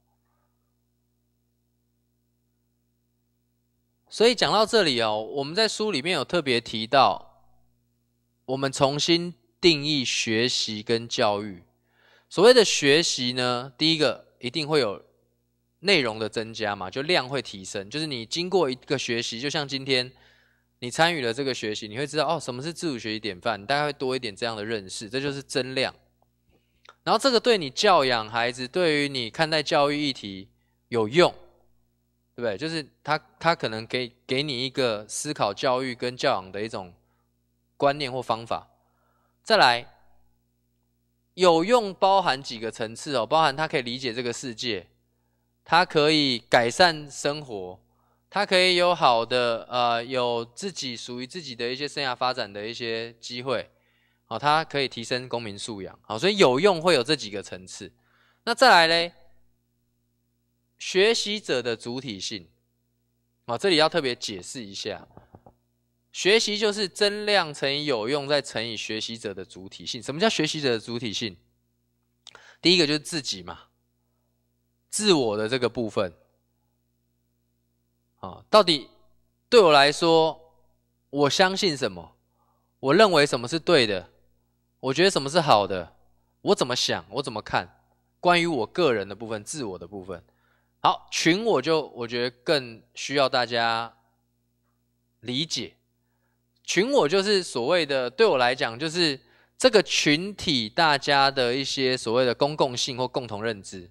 所以讲到这里哦，我们在书里面有特别提到，我们重新定义学习跟教育。所谓的学习呢，第一个一定会有内容的增加嘛，就量会提升。就是你经过一个学习，就像今天你参与了这个学习，你会知道哦，什么是自主学习典范，你大概会多一点这样的认识，这就是增量。然后这个对你教养孩子，对于你看待教育议题有用，对不对？就是他他可能给给你一个思考教育跟教养的一种观念或方法。再来。有用包含几个层次哦，包含他可以理解这个世界，他可以改善生活，他可以有好的呃有自己属于自己的一些生涯发展的一些机会，好，他可以提升公民素养，好，所以有用会有这几个层次，那再来嘞，学习者的主体性，啊，这里要特别解释一下。学习就是增量乘以有用，再乘以学习者的主体性。什么叫学习者的主体性？第一个就是自己嘛，自我的这个部分。啊，到底对我来说，我相信什么？我认为什么是对的？我觉得什么是好的？我怎么想？我怎么看？关于我个人的部分，自我的部分。好，群我就我觉得更需要大家理解。群我就是所谓的，对我来讲，就是这个群体大家的一些所谓的公共性或共同认知。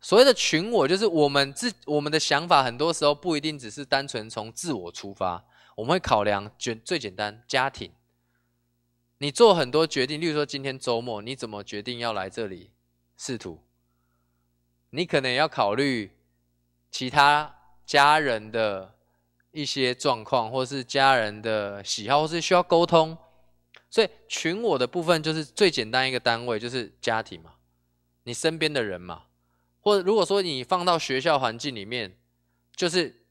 所谓的群我，就是我们自我们的想法，很多时候不一定只是单纯从自我出发，我们会考量就最简单家庭。你做很多决定，例如说今天周末，你怎么决定要来这里试图，你可能要考虑其他家人的。一些状况，或是家人的喜好，或是需要沟通，所以群我的部分就是最简单一个单位，就是家庭嘛，你身边的人嘛，或者如果说你放到学校环境里面，就是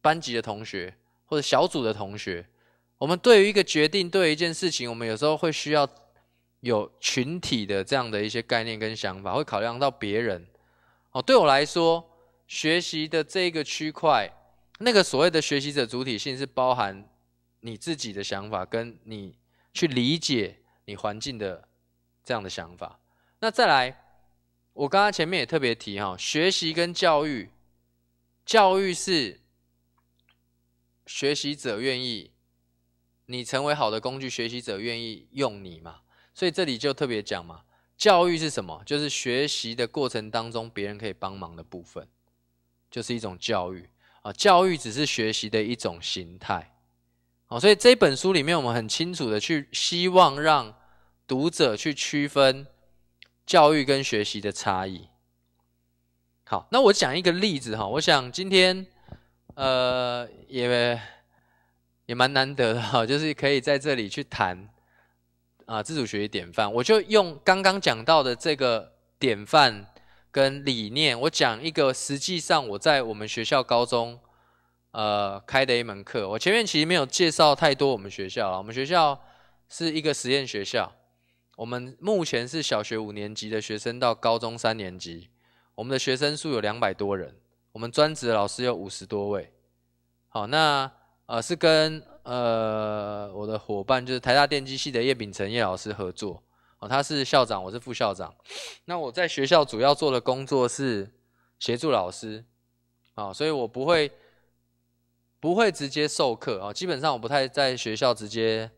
班级的同学或者小组的同学，我们对于一个决定，对于一件事情，我们有时候会需要有群体的这样的一些概念跟想法，会考量到别人。哦，对我来说，学习的这个区块。那个所谓的学习者主体性是包含你自己的想法，跟你去理解你环境的这样的想法。那再来，我刚刚前面也特别提哈，学习跟教育，教育是学习者愿意你成为好的工具，学习者愿意用你嘛。所以这里就特别讲嘛，教育是什么？就是学习的过程当中别人可以帮忙的部分，就是一种教育。啊，教育只是学习的一种形态，好，所以这本书里面我们很清楚的去希望让读者去区分教育跟学习的差异。好，那我讲一个例子哈，我想今天呃也也蛮难得的哈，就是可以在这里去谈啊自主学习典范，我就用刚刚讲到的这个典范。跟理念，我讲一个，实际上我在我们学校高中，呃，开的一门课。我前面其实没有介绍太多我们学校啊，我们学校是一个实验学校，我们目前是小学五年级的学生到高中三年级，我们的学生数有两百多人，我们专职的老师有五十多位。好，那呃，是跟呃我的伙伴，就是台大电机系的叶秉成叶老师合作。哦，他是校长，我是副校长。那我在学校主要做的工作是协助老师，啊，所以我不会不会直接授课啊。基本上我不太在学校直接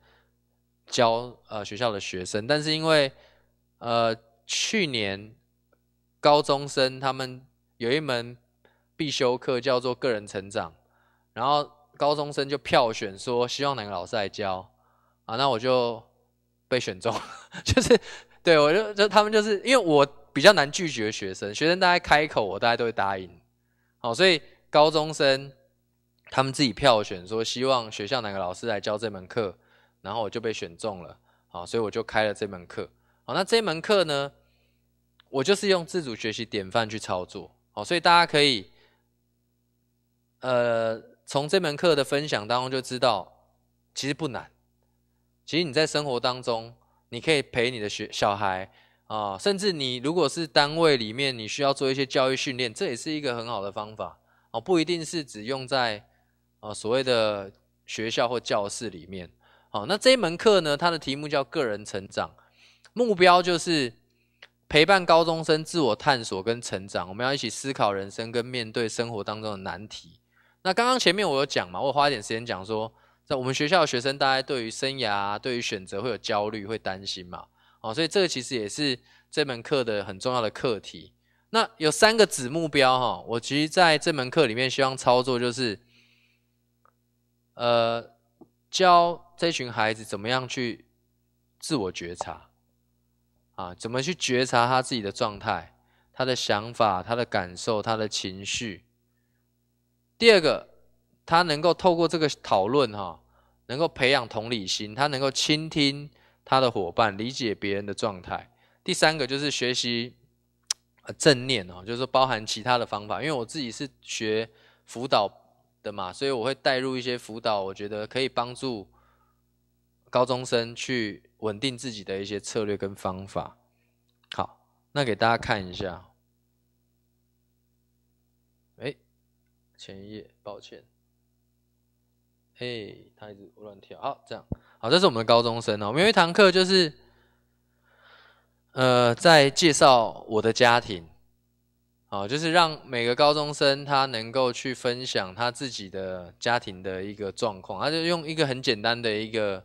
教呃学校的学生，但是因为呃去年高中生他们有一门必修课叫做个人成长，然后高中生就票选说希望哪个老师来教，啊，那我就。被选中，就是对我就就他们就是因为我比较难拒绝学生，学生大概开口我大概都会答应，好，所以高中生他们自己票选说希望学校哪个老师来教这门课，然后我就被选中了，好，所以我就开了这门课，好，那这门课呢，我就是用自主学习典范去操作，好，所以大家可以，呃，从这门课的分享当中就知道，其实不难。其实你在生活当中，你可以陪你的学小孩啊，甚至你如果是单位里面，你需要做一些教育训练，这也是一个很好的方法哦，不一定是只用在啊所谓的学校或教室里面。好，那这一门课呢，它的题目叫个人成长，目标就是陪伴高中生自我探索跟成长，我们要一起思考人生跟面对生活当中的难题。那刚刚前面我有讲嘛，我花一点时间讲说。我们学校学生大家对于生涯、对于选择会有焦虑、会担心嘛？哦，所以这个其实也是这门课的很重要的课题。那有三个子目标哈，我其实在这门课里面希望操作就是，呃，教这群孩子怎么样去自我觉察，啊，怎么去觉察他自己的状态、他的想法、他的感受、他的情绪。第二个，他能够透过这个讨论哈。能够培养同理心，他能够倾听他的伙伴，理解别人的状态。第三个就是学习正念哦，就是包含其他的方法。因为我自己是学辅导的嘛，所以我会带入一些辅导，我觉得可以帮助高中生去稳定自己的一些策略跟方法。好，那给大家看一下。哎，前一页，抱歉。哎，他一直乱跳。好，这样，好，这是我们的高中生哦。我们有一堂课就是，呃，在介绍我的家庭。好，就是让每个高中生他能够去分享他自己的家庭的一个状况。他就用一个很简单的一个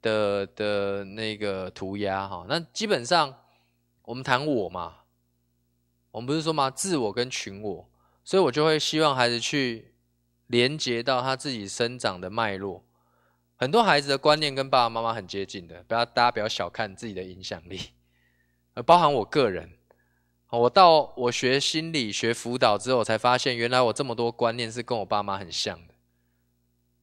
的的那个涂鸦哈。那基本上我们谈我嘛，我们不是说嘛，自我跟群我，所以我就会希望孩子去。连接到他自己生长的脉络，很多孩子的观念跟爸爸妈妈很接近的，不要大家不要小看自己的影响力，呃，包含我个人，我到我学心理学辅导之后，才发现原来我这么多观念是跟我爸妈很像的，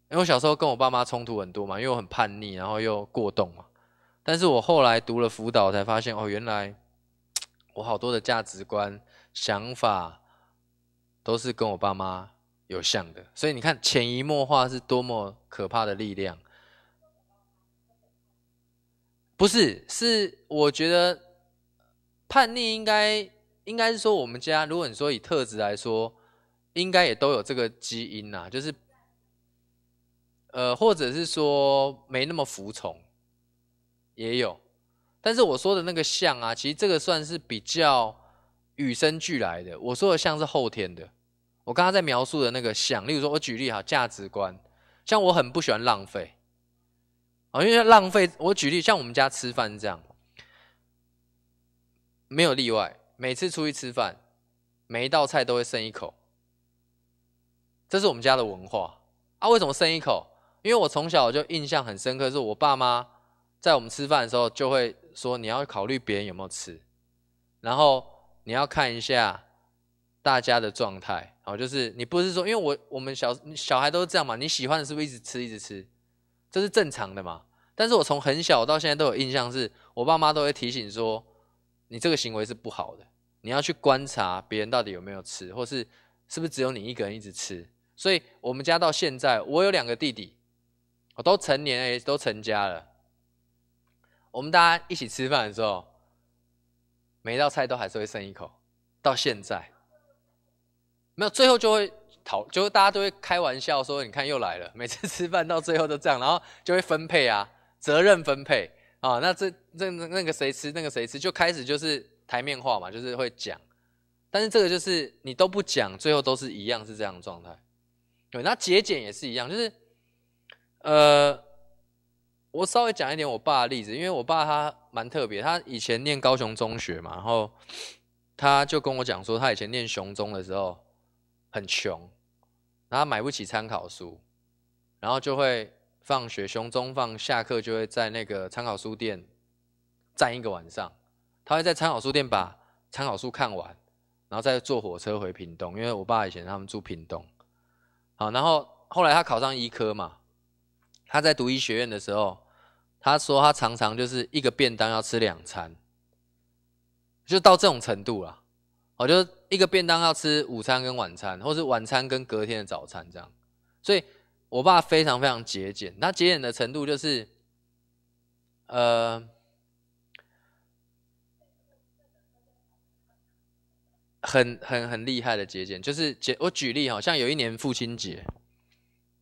因为我小时候跟我爸妈冲突很多嘛，因为我很叛逆，然后又过动嘛，但是我后来读了辅导，才发现哦，原来我好多的价值观、想法都是跟我爸妈。有像的，所以你看潜移默化是多么可怕的力量。不是，是我觉得叛逆应该应该是说我们家，如果你说以特质来说，应该也都有这个基因呐，就是呃，或者是说没那么服从，也有。但是我说的那个像啊，其实这个算是比较与生俱来的。我说的像是后天的。我刚刚在描述的那个想，例如说，我举例哈，价值观，像我很不喜欢浪费，啊，因为浪费，我举例像我们家吃饭这样，没有例外，每次出去吃饭，每一道菜都会剩一口，这是我们家的文化啊。为什么剩一口？因为我从小就印象很深刻，是我爸妈在我们吃饭的时候就会说，你要考虑别人有没有吃，然后你要看一下。大家的状态，然后就是你不是说，因为我我们小小孩都是这样嘛，你喜欢的是不是一直吃一直吃，这是正常的嘛。但是我从很小到现在都有印象，是我爸妈都会提醒说，你这个行为是不好的，你要去观察别人到底有没有吃，或是是不是只有你一个人一直吃。所以我们家到现在，我有两个弟弟，我都成年也都成家了。我们大家一起吃饭的时候，每一道菜都还是会剩一口，到现在。没有，最后就会讨，就大家都会开玩笑说，你看又来了。每次吃饭到最后都这样，然后就会分配啊，责任分配啊，那这这那个谁吃那个谁吃，就开始就是台面化嘛，就是会讲。但是这个就是你都不讲，最后都是一样是这样的状态。对，那节俭也是一样，就是呃，我稍微讲一点我爸的例子，因为我爸他蛮特别，他以前念高雄中学嘛，然后他就跟我讲说，他以前念雄中的时候。很穷，然后买不起参考书，然后就会放学、熊中放、下课就会在那个参考书店站一个晚上。他会在参考书店把参考书看完，然后再坐火车回屏东，因为我爸以前他们住屏东。好，然后后来他考上医科嘛，他在读医学院的时候，他说他常常就是一个便当要吃两餐，就到这种程度了。我就。一个便当要吃午餐跟晚餐，或是晚餐跟隔天的早餐这样，所以我爸非常非常节俭。那节俭的程度就是，呃，很很很厉害的节俭。就是节，我举例好像有一年父亲节，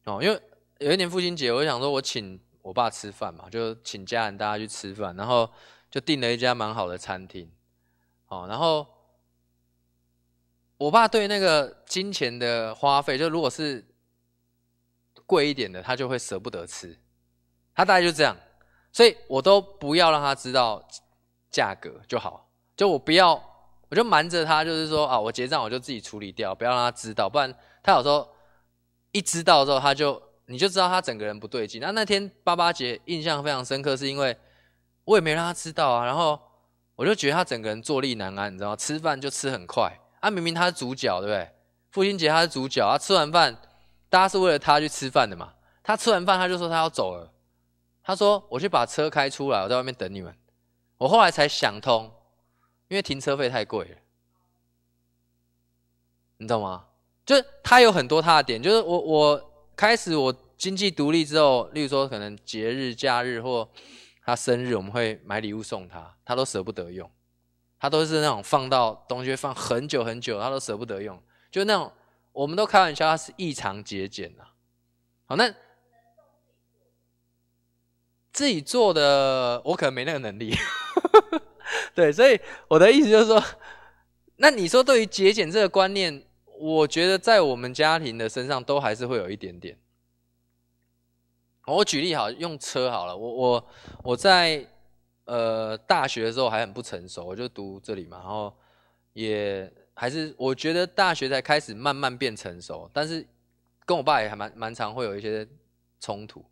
哦，因为有一年父亲节，我想说我请我爸吃饭嘛，就请家人大家去吃饭，然后就订了一家蛮好的餐厅，哦，然后。我爸对那个金钱的花费，就如果是贵一点的，他就会舍不得吃，他大概就这样，所以我都不要让他知道价格就好，就我不要，我就瞒着他，就是说啊，我结账我就自己处理掉，不要让他知道，不然他有时候一知道之后，他就你就知道他整个人不对劲。那那天八八节印象非常深刻，是因为我也没让他知道啊，然后我就觉得他整个人坐立难安，你知道吗？吃饭就吃很快。啊，明明他是主角，对不对？父亲节他是主角，他吃完饭，大家是为了他去吃饭的嘛。他吃完饭他就说他要走了，他说我去把车开出来，我在外面等你们。我后来才想通，因为停车费太贵了，你知道吗？就是他有很多他的点，就是我我开始我经济独立之后，例如说可能节日假日或他生日，我们会买礼物送他，他都舍不得用。他都是那种放到东西放很久很久，他都舍不得用，就那种我们都开玩笑，他是异常节俭的。好，那自己做的，我可能没那个能力。对，所以我的意思就是说，那你说对于节俭这个观念，我觉得在我们家庭的身上都还是会有一点点。我举例好用车好了，我我我在。呃，大学的时候还很不成熟，我就读这里嘛，然后也还是我觉得大学才开始慢慢变成熟，但是跟我爸也还蛮蛮常会有一些冲突。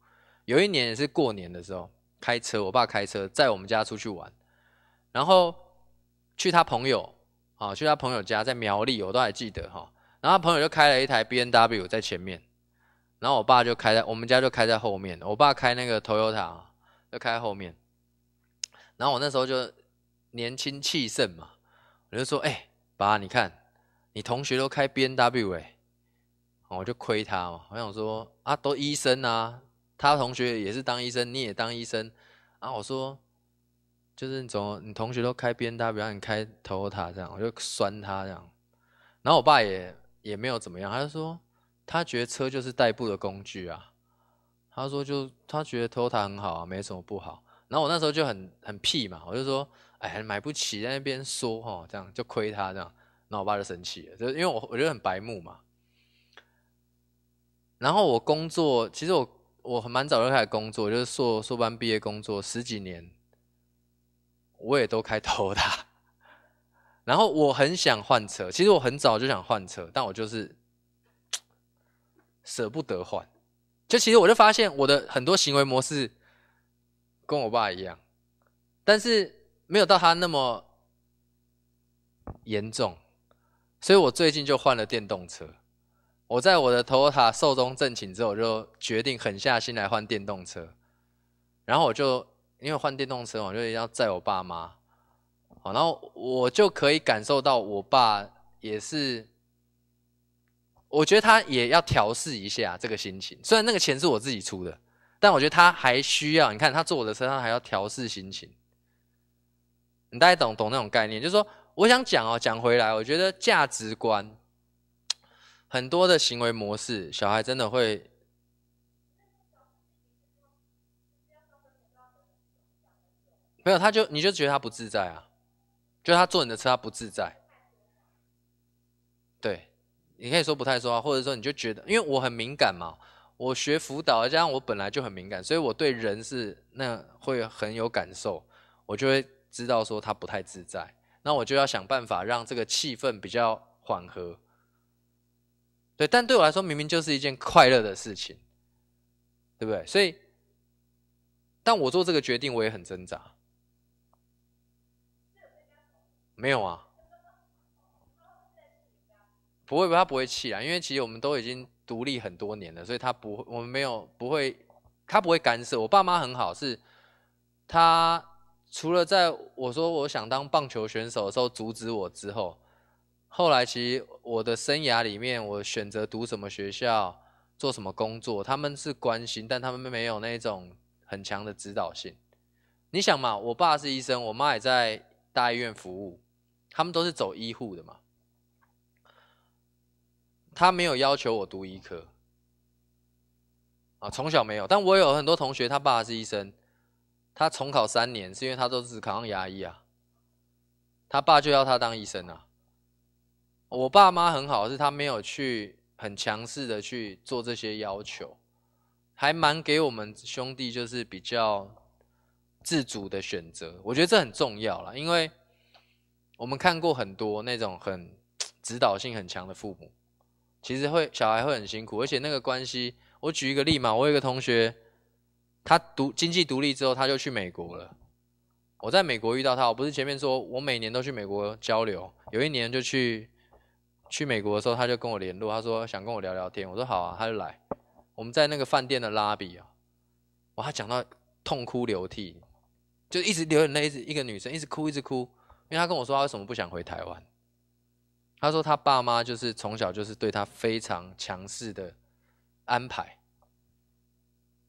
有一年也是过年的时候，开车，我爸开车载我们家出去玩，然后去他朋友啊，去他朋友家在苗栗，我都还记得哈。然后他朋友就开了一台 B N W 在前面，然后我爸就开在我们家就开在后面，我爸开那个 Toyota 就开在后面。然后我那时候就年轻气盛嘛，我就说：哎，爸，你看你同学都开 B N W 哎，我就亏他嘛。我想说啊，都医生啊，他同学也是当医生，你也当医生啊。我说就是你怎么你同学都开 B N W，你开 Toyota 这样，我就酸他这样。然后我爸也也没有怎么样，他就说他觉得车就是代步的工具啊，他说就他觉得 Toyota 很好啊，没什么不好。然后我那时候就很很屁嘛，我就说，哎，买不起，在那边说哈，这样就亏他这样。后我爸就生气了，就因为我我觉得很白目嘛。然后我工作，其实我我很蛮早就开始工作，就是硕硕班毕业工作十几年，我也都开偷他。然后我很想换车，其实我很早就想换车，但我就是 舍不得换。就其实我就发现我的很多行为模式。跟我爸一样，但是没有到他那么严重，所以我最近就换了电动车。我在我的 Toyota 寿终正寝之后，我就决定狠下心来换电动车。然后我就因为换电动车，我就一定要载我爸妈。好，然后我就可以感受到我爸也是，我觉得他也要调试一下这个心情。虽然那个钱是我自己出的。但我觉得他还需要，你看他坐我的车，上还要调试心情。你大概懂懂那种概念，就是说，我想讲哦，讲回来，我觉得价值观、很多的行为模式，小孩真的会没有，他就你就觉得他不自在啊，就他坐你的车，他不自在。对，你可以说不太说话，或者说你就觉得，因为我很敏感嘛。我学辅导，加上我本来就很敏感，所以我对人是那会很有感受，我就会知道说他不太自在，那我就要想办法让这个气氛比较缓和。对，但对我来说，明明就是一件快乐的事情，对不对？所以，但我做这个决定，我也很挣扎。没有啊，不会，他不会气啊，因为其实我们都已经。独立很多年了，所以他不，我们没有不会，他不会干涉。我爸妈很好，是他除了在我说我想当棒球选手的时候阻止我之后，后来其实我的生涯里面，我选择读什么学校、做什么工作，他们是关心，但他们没有那种很强的指导性。你想嘛，我爸是医生，我妈也在大医院服务，他们都是走医护的嘛。他没有要求我读医科，啊，从小没有。但我有很多同学，他爸是医生，他重考三年，是因为他都只考上牙医啊。他爸就要他当医生啊。我爸妈很好，是他没有去很强势的去做这些要求，还蛮给我们兄弟就是比较自主的选择。我觉得这很重要啦，因为我们看过很多那种很 指导性很强的父母。其实会小孩会很辛苦，而且那个关系，我举一个例嘛，我有一个同学，他独经济独立之后，他就去美国了。我在美国遇到他，我不是前面说我每年都去美国交流，有一年就去去美国的时候，他就跟我联络，他说想跟我聊聊天，我说好啊，他就来，我们在那个饭店的拉比啊，哇，他讲到痛哭流涕，就一直流眼泪，一直一个女生一直哭一直哭，因为他跟我说他为什么不想回台湾。他说他爸妈就是从小就是对他非常强势的安排，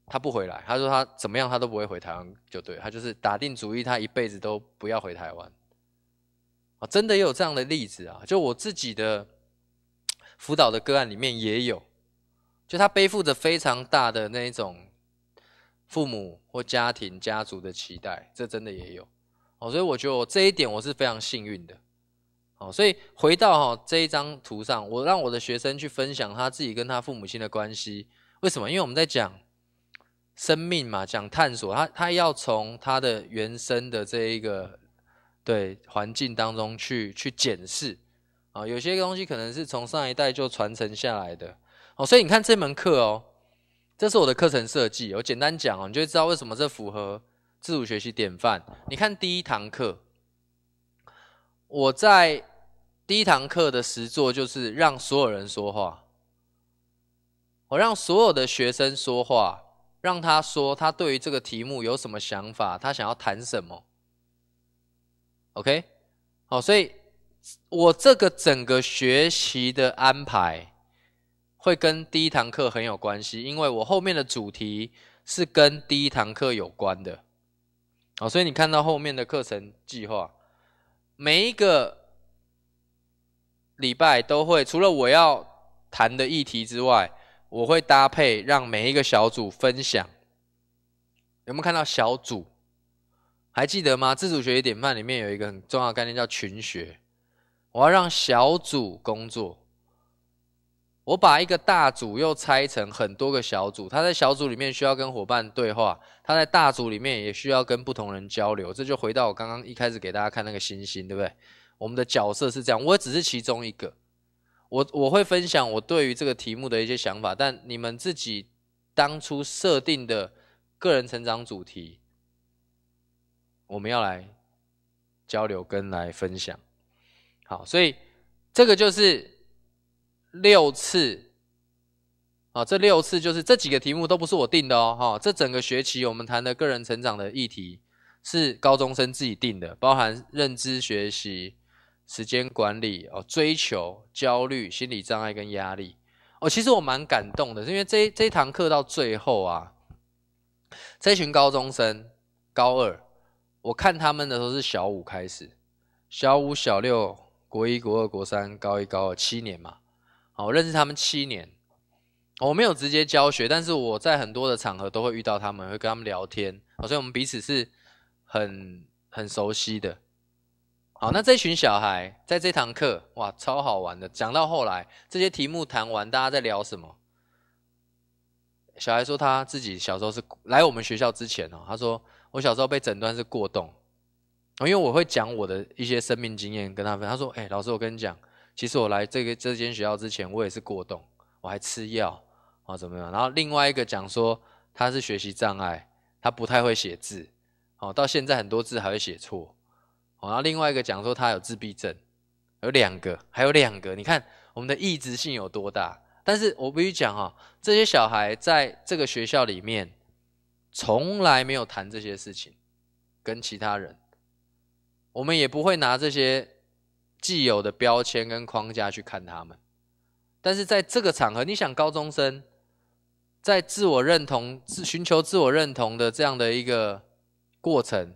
他不回来。他说他怎么样他都不会回台湾，就对他就是打定主意，他一辈子都不要回台湾。啊，真的也有这样的例子啊！就我自己的辅导的个案里面也有，就他背负着非常大的那一种父母或家庭家族的期待，这真的也有。哦，所以我觉得这一点我是非常幸运的。哦，所以回到哈这一张图上，我让我的学生去分享他自己跟他父母亲的关系，为什么？因为我们在讲生命嘛，讲探索，他他要从他的原生的这一个对环境当中去去检视啊，有些东西可能是从上一代就传承下来的。哦，所以你看这门课哦，这是我的课程设计，我简单讲哦，你就知道为什么这符合自主学习典范。你看第一堂课，我在。第一堂课的实作就是让所有人说话，我让所有的学生说话，让他说他对于这个题目有什么想法，他想要谈什么。OK，好，所以我这个整个学习的安排会跟第一堂课很有关系，因为我后面的主题是跟第一堂课有关的。好，所以你看到后面的课程计划，每一个。礼拜都会除了我要谈的议题之外，我会搭配让每一个小组分享。有没有看到小组？还记得吗？自主学习典范里面有一个很重要的概念叫群学。我要让小组工作，我把一个大组又拆成很多个小组。他在小组里面需要跟伙伴对话，他在大组里面也需要跟不同人交流。这就回到我刚刚一开始给大家看那个星星，对不对？我们的角色是这样，我只是其中一个。我我会分享我对于这个题目的一些想法，但你们自己当初设定的个人成长主题，我们要来交流跟来分享。好，所以这个就是六次啊，这六次就是这几个题目都不是我定的哦。哈，这整个学期我们谈的个人成长的议题是高中生自己定的，包含认知学习。时间管理哦，追求焦虑、心理障碍跟压力哦，其实我蛮感动的，因为这这堂课到最后啊，这群高中生高二，我看他们的时候是小五开始，小五、小六、国一、国二、国三、高一、高二，七年嘛，好认识他们七年，我没有直接教学，但是我在很多的场合都会遇到他们，会跟他们聊天，好，所以我们彼此是很很熟悉的。好，那这群小孩在这堂课哇，超好玩的。讲到后来，这些题目谈完，大家在聊什么？小孩说他自己小时候是来我们学校之前哦，他说我小时候被诊断是过动，因为我会讲我的一些生命经验跟他分。他说：“哎，老师，我跟你讲，其实我来这个这间学校之前，我也是过动，我还吃药啊，怎么样？”然后另外一个讲说他是学习障碍，他不太会写字，哦，到现在很多字还会写错。然后另外一个讲说他有自闭症，有两个，还有两个。你看我们的意志性有多大？但是我必须讲哈，这些小孩在这个学校里面从来没有谈这些事情跟其他人，我们也不会拿这些既有的标签跟框架去看他们。但是在这个场合，你想高中生在自我认同、自寻求自我认同的这样的一个过程，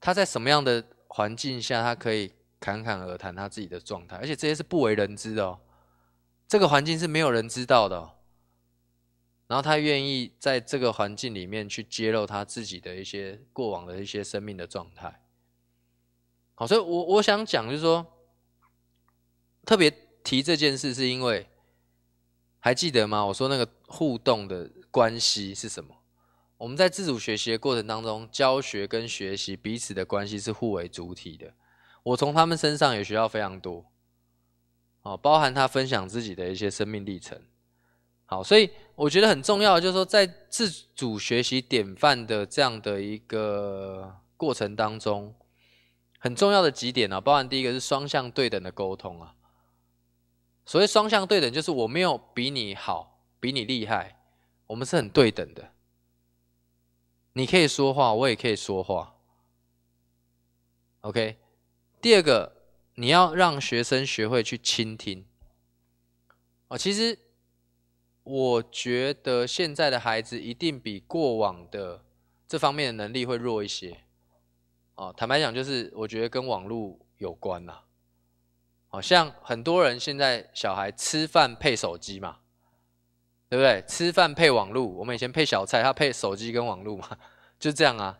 他在什么样的？环境下，他可以侃侃而谈他自己的状态，而且这些是不为人知的哦。这个环境是没有人知道的，然后他愿意在这个环境里面去揭露他自己的一些过往的一些生命的状态。好，所以我我想讲，就是说，特别提这件事，是因为还记得吗？我说那个互动的关系是什么？我们在自主学习的过程当中，教学跟学习彼此的关系是互为主体的。我从他们身上也学到非常多，哦，包含他分享自己的一些生命历程。好，所以我觉得很重要就是说，在自主学习典范的这样的一个过程当中，很重要的几点呢，包含第一个是双向对等的沟通啊。所谓双向对等，就是我没有比你好，比你厉害，我们是很对等的。你可以说话，我也可以说话，OK。第二个，你要让学生学会去倾听。啊，其实我觉得现在的孩子一定比过往的这方面的能力会弱一些。哦，坦白讲，就是我觉得跟网络有关呐。好像很多人现在小孩吃饭配手机嘛。对不对？吃饭配网路，我们以前配小菜，他配手机跟网路嘛，就这样啊。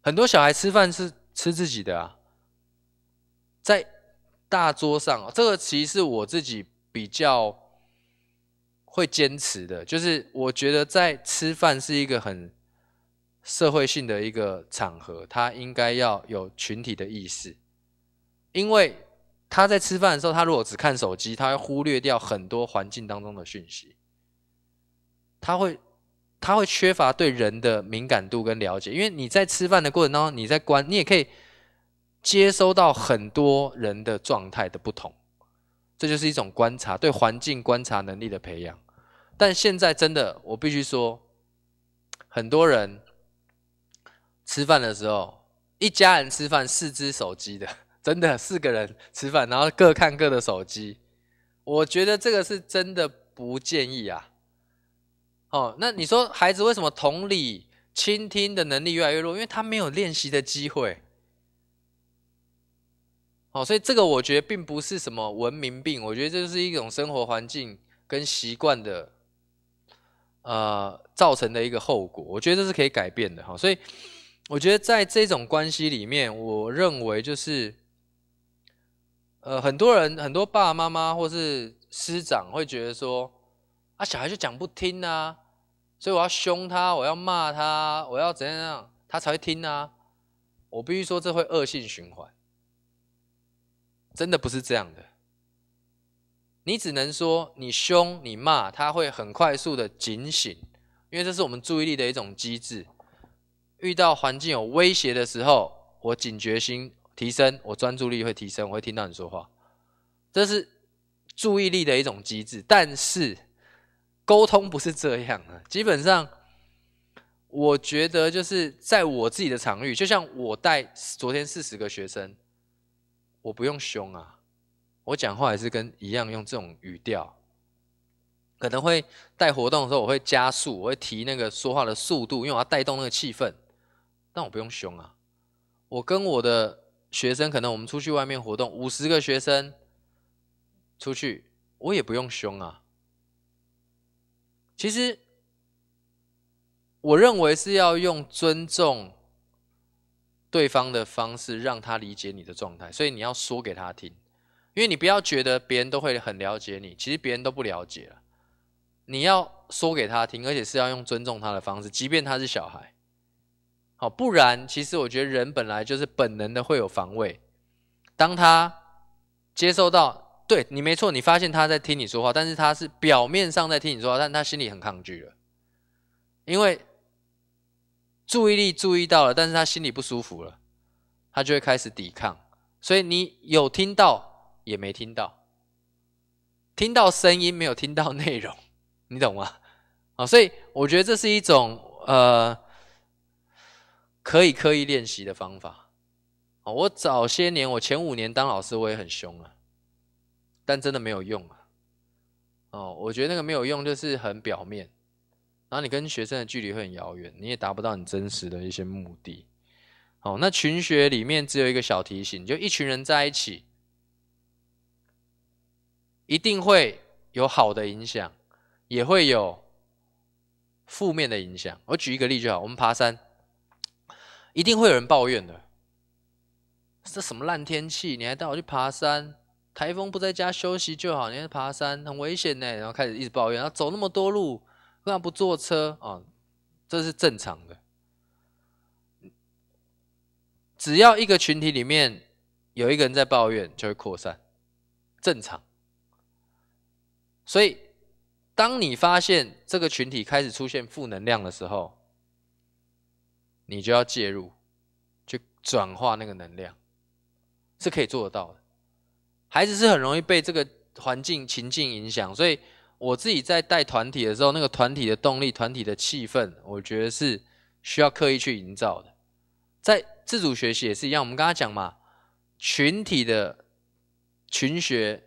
很多小孩吃饭是吃自己的啊，在大桌上，这个其实我自己比较会坚持的，就是我觉得在吃饭是一个很社会性的一个场合，他应该要有群体的意识，因为他在吃饭的时候，他如果只看手机，他会忽略掉很多环境当中的讯息。他会，他会缺乏对人的敏感度跟了解，因为你在吃饭的过程当中，你在观，你也可以接收到很多人的状态的不同，这就是一种观察，对环境观察能力的培养。但现在真的，我必须说，很多人吃饭的时候，一家人吃饭四只手机的，真的四个人吃饭，然后各看各的手机，我觉得这个是真的不建议啊。哦，那你说孩子为什么同理倾听的能力越来越弱？因为他没有练习的机会。哦，所以这个我觉得并不是什么文明病，我觉得这就是一种生活环境跟习惯的，呃，造成的一个后果。我觉得这是可以改变的哈。所以我觉得在这种关系里面，我认为就是，呃，很多人很多爸爸妈妈或是师长会觉得说，啊，小孩就讲不听啊。所以我要凶他，我要骂他，我要怎样怎样，他才会听啊？我必须说，这会恶性循环，真的不是这样的。你只能说，你凶你骂，他会很快速的警醒，因为这是我们注意力的一种机制。遇到环境有威胁的时候，我警觉心提升，我专注力会提升，我会听到你说话。这是注意力的一种机制，但是。沟通不是这样啊，基本上，我觉得就是在我自己的场域，就像我带昨天四十个学生，我不用凶啊，我讲话也是跟一样用这种语调，可能会带活动的时候我会加速，我会提那个说话的速度，因为我要带动那个气氛，但我不用凶啊。我跟我的学生，可能我们出去外面活动五十个学生，出去我也不用凶啊。其实，我认为是要用尊重对方的方式，让他理解你的状态。所以你要说给他听，因为你不要觉得别人都会很了解你，其实别人都不了解了。你要说给他听，而且是要用尊重他的方式，即便他是小孩。好，不然其实我觉得人本来就是本能的会有防卫，当他接受到。对你没错，你发现他在听你说话，但是他是表面上在听你说话，但他心里很抗拒了，因为注意力注意到了，但是他心里不舒服了，他就会开始抵抗。所以你有听到也没听到，听到声音没有听到内容，你懂吗？啊，所以我觉得这是一种呃，可以刻意练习的方法。我早些年我前五年当老师，我也很凶啊。但真的没有用啊！哦，我觉得那个没有用，就是很表面，然后你跟学生的距离会很遥远，你也达不到你真实的一些目的。哦，那群学里面只有一个小提醒，就一群人在一起，一定会有好的影响，也会有负面的影响。我举一个例就好，我们爬山，一定会有人抱怨的，这什么烂天气，你还带我去爬山？台风不在家休息就好，你还爬山很危险呢。然后开始一直抱怨，然后走那么多路，干嘛不坐车啊？这是正常的。只要一个群体里面有一个人在抱怨，就会扩散，正常。所以，当你发现这个群体开始出现负能量的时候，你就要介入，去转化那个能量，是可以做得到的。孩子是很容易被这个环境情境影响，所以我自己在带团体的时候，那个团体的动力、团体的气氛，我觉得是需要刻意去营造的。在自主学习也是一样，我们刚刚讲嘛，群体的群学，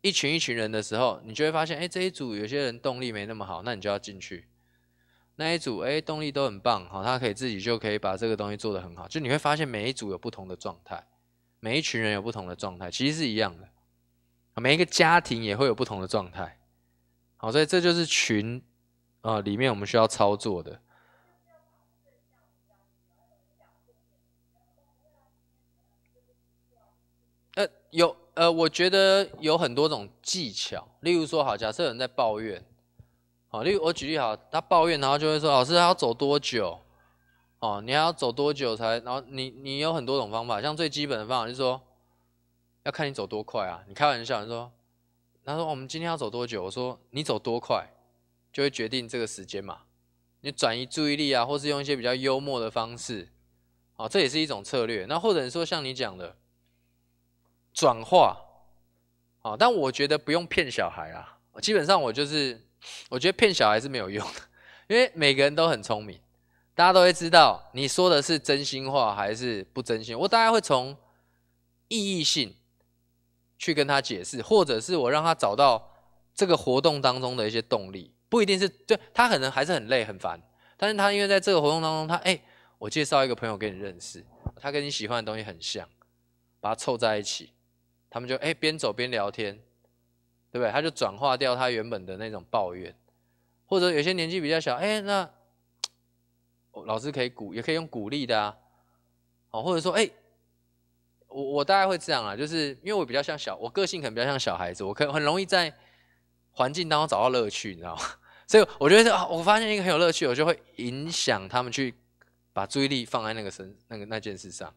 一群一群人的时候，你就会发现，哎，这一组有些人动力没那么好，那你就要进去那一组，哎，动力都很棒，好，他可以自己就可以把这个东西做得很好，就你会发现每一组有不同的状态。每一群人有不同的状态，其实是一样的。每一个家庭也会有不同的状态，好，所以这就是群啊里面我们需要操作的。呃，有呃，我觉得有很多种技巧，例如说，好，假设有人在抱怨，好，例如我举例好，他抱怨然后就会说，老师他要走多久？哦，你还要走多久才？然后你你有很多种方法，像最基本的方法就是说，要看你走多快啊。你开玩笑，你说，他说我们今天要走多久？我说你走多快，就会决定这个时间嘛。你转移注意力啊，或是用一些比较幽默的方式，啊，这也是一种策略。那或者说像你讲的转化，啊，但我觉得不用骗小孩啊。基本上我就是，我觉得骗小孩是没有用的，因为每个人都很聪明。大家都会知道你说的是真心话还是不真心。我大概会从意义性去跟他解释，或者是我让他找到这个活动当中的一些动力，不一定是对他可能还是很累很烦，但是他因为在这个活动当中，他哎，我介绍一个朋友给你认识，他跟你喜欢的东西很像，把它凑在一起，他们就哎边走边聊天，对不对？他就转化掉他原本的那种抱怨，或者有些年纪比较小，哎那。老师可以鼓，也可以用鼓励的啊，哦，或者说，哎，我我大概会这样啊，就是因为我比较像小，我个性可能比较像小孩子，我可很容易在环境当中找到乐趣，你知道吗？所以我觉得，我发现一个很有乐趣，我就会影响他们去把注意力放在那个身那个那件事上。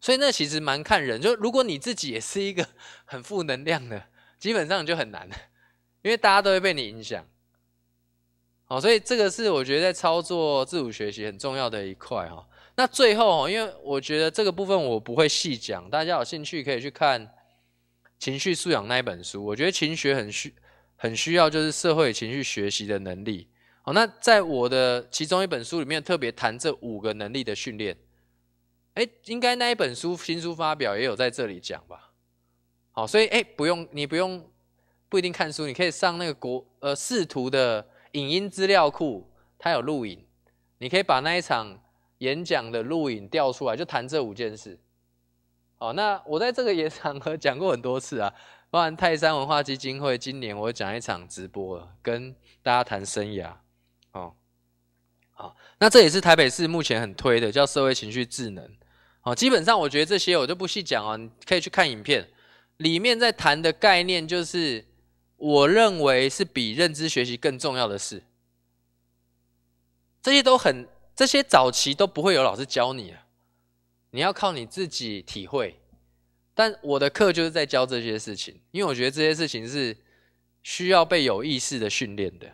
所以那其实蛮看人，就如果你自己也是一个 很负能量的，基本上就很难，因为大家都会被你影响。好，所以这个是我觉得在操作自主学习很重要的一块哈。那最后哦，因为我觉得这个部分我不会细讲，大家有兴趣可以去看情绪素养那一本书。我觉得情绪很需很需要就是社会情绪学习的能力。好，那在我的其中一本书里面特别谈这五个能力的训练。哎，应该那一本书新书发表也有在这里讲吧？好，所以哎，不用你不用不一定看书，你可以上那个国呃视图的。影音资料库，它有录影，你可以把那一场演讲的录影调出来，就谈这五件事。哦，那我在这个演讲和讲过很多次啊。包然，泰山文化基金会今年我讲一场直播，跟大家谈生涯。哦，好，那这也是台北市目前很推的，叫社会情绪智能。哦，基本上我觉得这些我就不细讲哦，你可以去看影片，里面在谈的概念就是。我认为是比认知学习更重要的事，这些都很，这些早期都不会有老师教你啊，你要靠你自己体会。但我的课就是在教这些事情，因为我觉得这些事情是需要被有意识的训练的。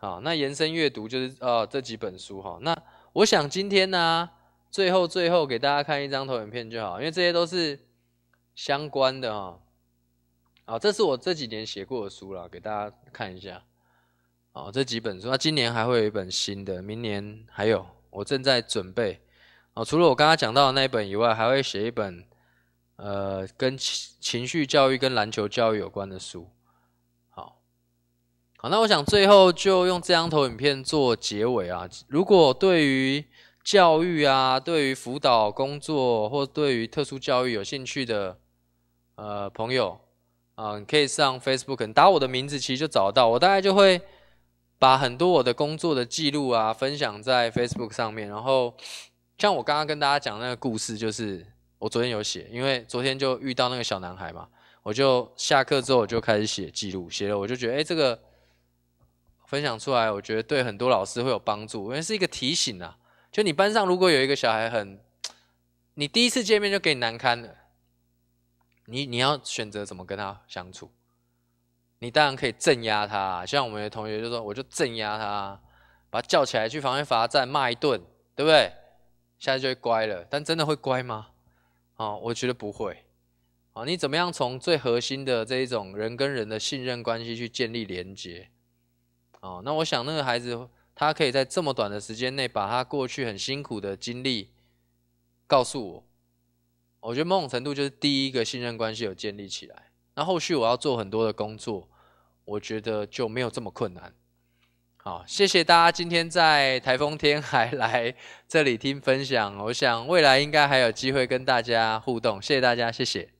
好，那延伸阅读就是呃这几本书哈。那我想今天呢，最后最后给大家看一张投影片就好，因为这些都是相关的哈。啊，这是我这几年写过的书了，给大家看一下。啊，这几本书，那今年还会有一本新的，明年还有，我正在准备。哦，除了我刚刚讲到的那一本以外，还会写一本，呃，跟情情绪教育跟篮球教育有关的书。好，好，那我想最后就用这张投影片做结尾啊。如果对于教育啊，对于辅导工作或对于特殊教育有兴趣的，呃，朋友。啊，可以上 Facebook，打我的名字，其实就找到我。大概就会把很多我的工作的记录啊，分享在 Facebook 上面。然后，像我刚刚跟大家讲那个故事，就是我昨天有写，因为昨天就遇到那个小男孩嘛，我就下课之后我就开始写记录，写了我就觉得，哎，这个分享出来，我觉得对很多老师会有帮助，因为是一个提醒啊。就你班上如果有一个小孩很，你第一次见面就给你难堪的。你你要选择怎么跟他相处，你当然可以镇压他，像我们的同学就说，我就镇压他，把他叫起来去房间罚站，骂一顿，对不对？现在就会乖了，但真的会乖吗？哦，我觉得不会。哦，你怎么样从最核心的这一种人跟人的信任关系去建立连接？哦，那我想那个孩子他可以在这么短的时间内把他过去很辛苦的经历告诉我。我觉得某种程度就是第一个信任关系有建立起来，那后续我要做很多的工作，我觉得就没有这么困难。好，谢谢大家今天在台风天还来 这里听分享，我想未来应该还有机会跟大家互动，谢谢大家，谢谢。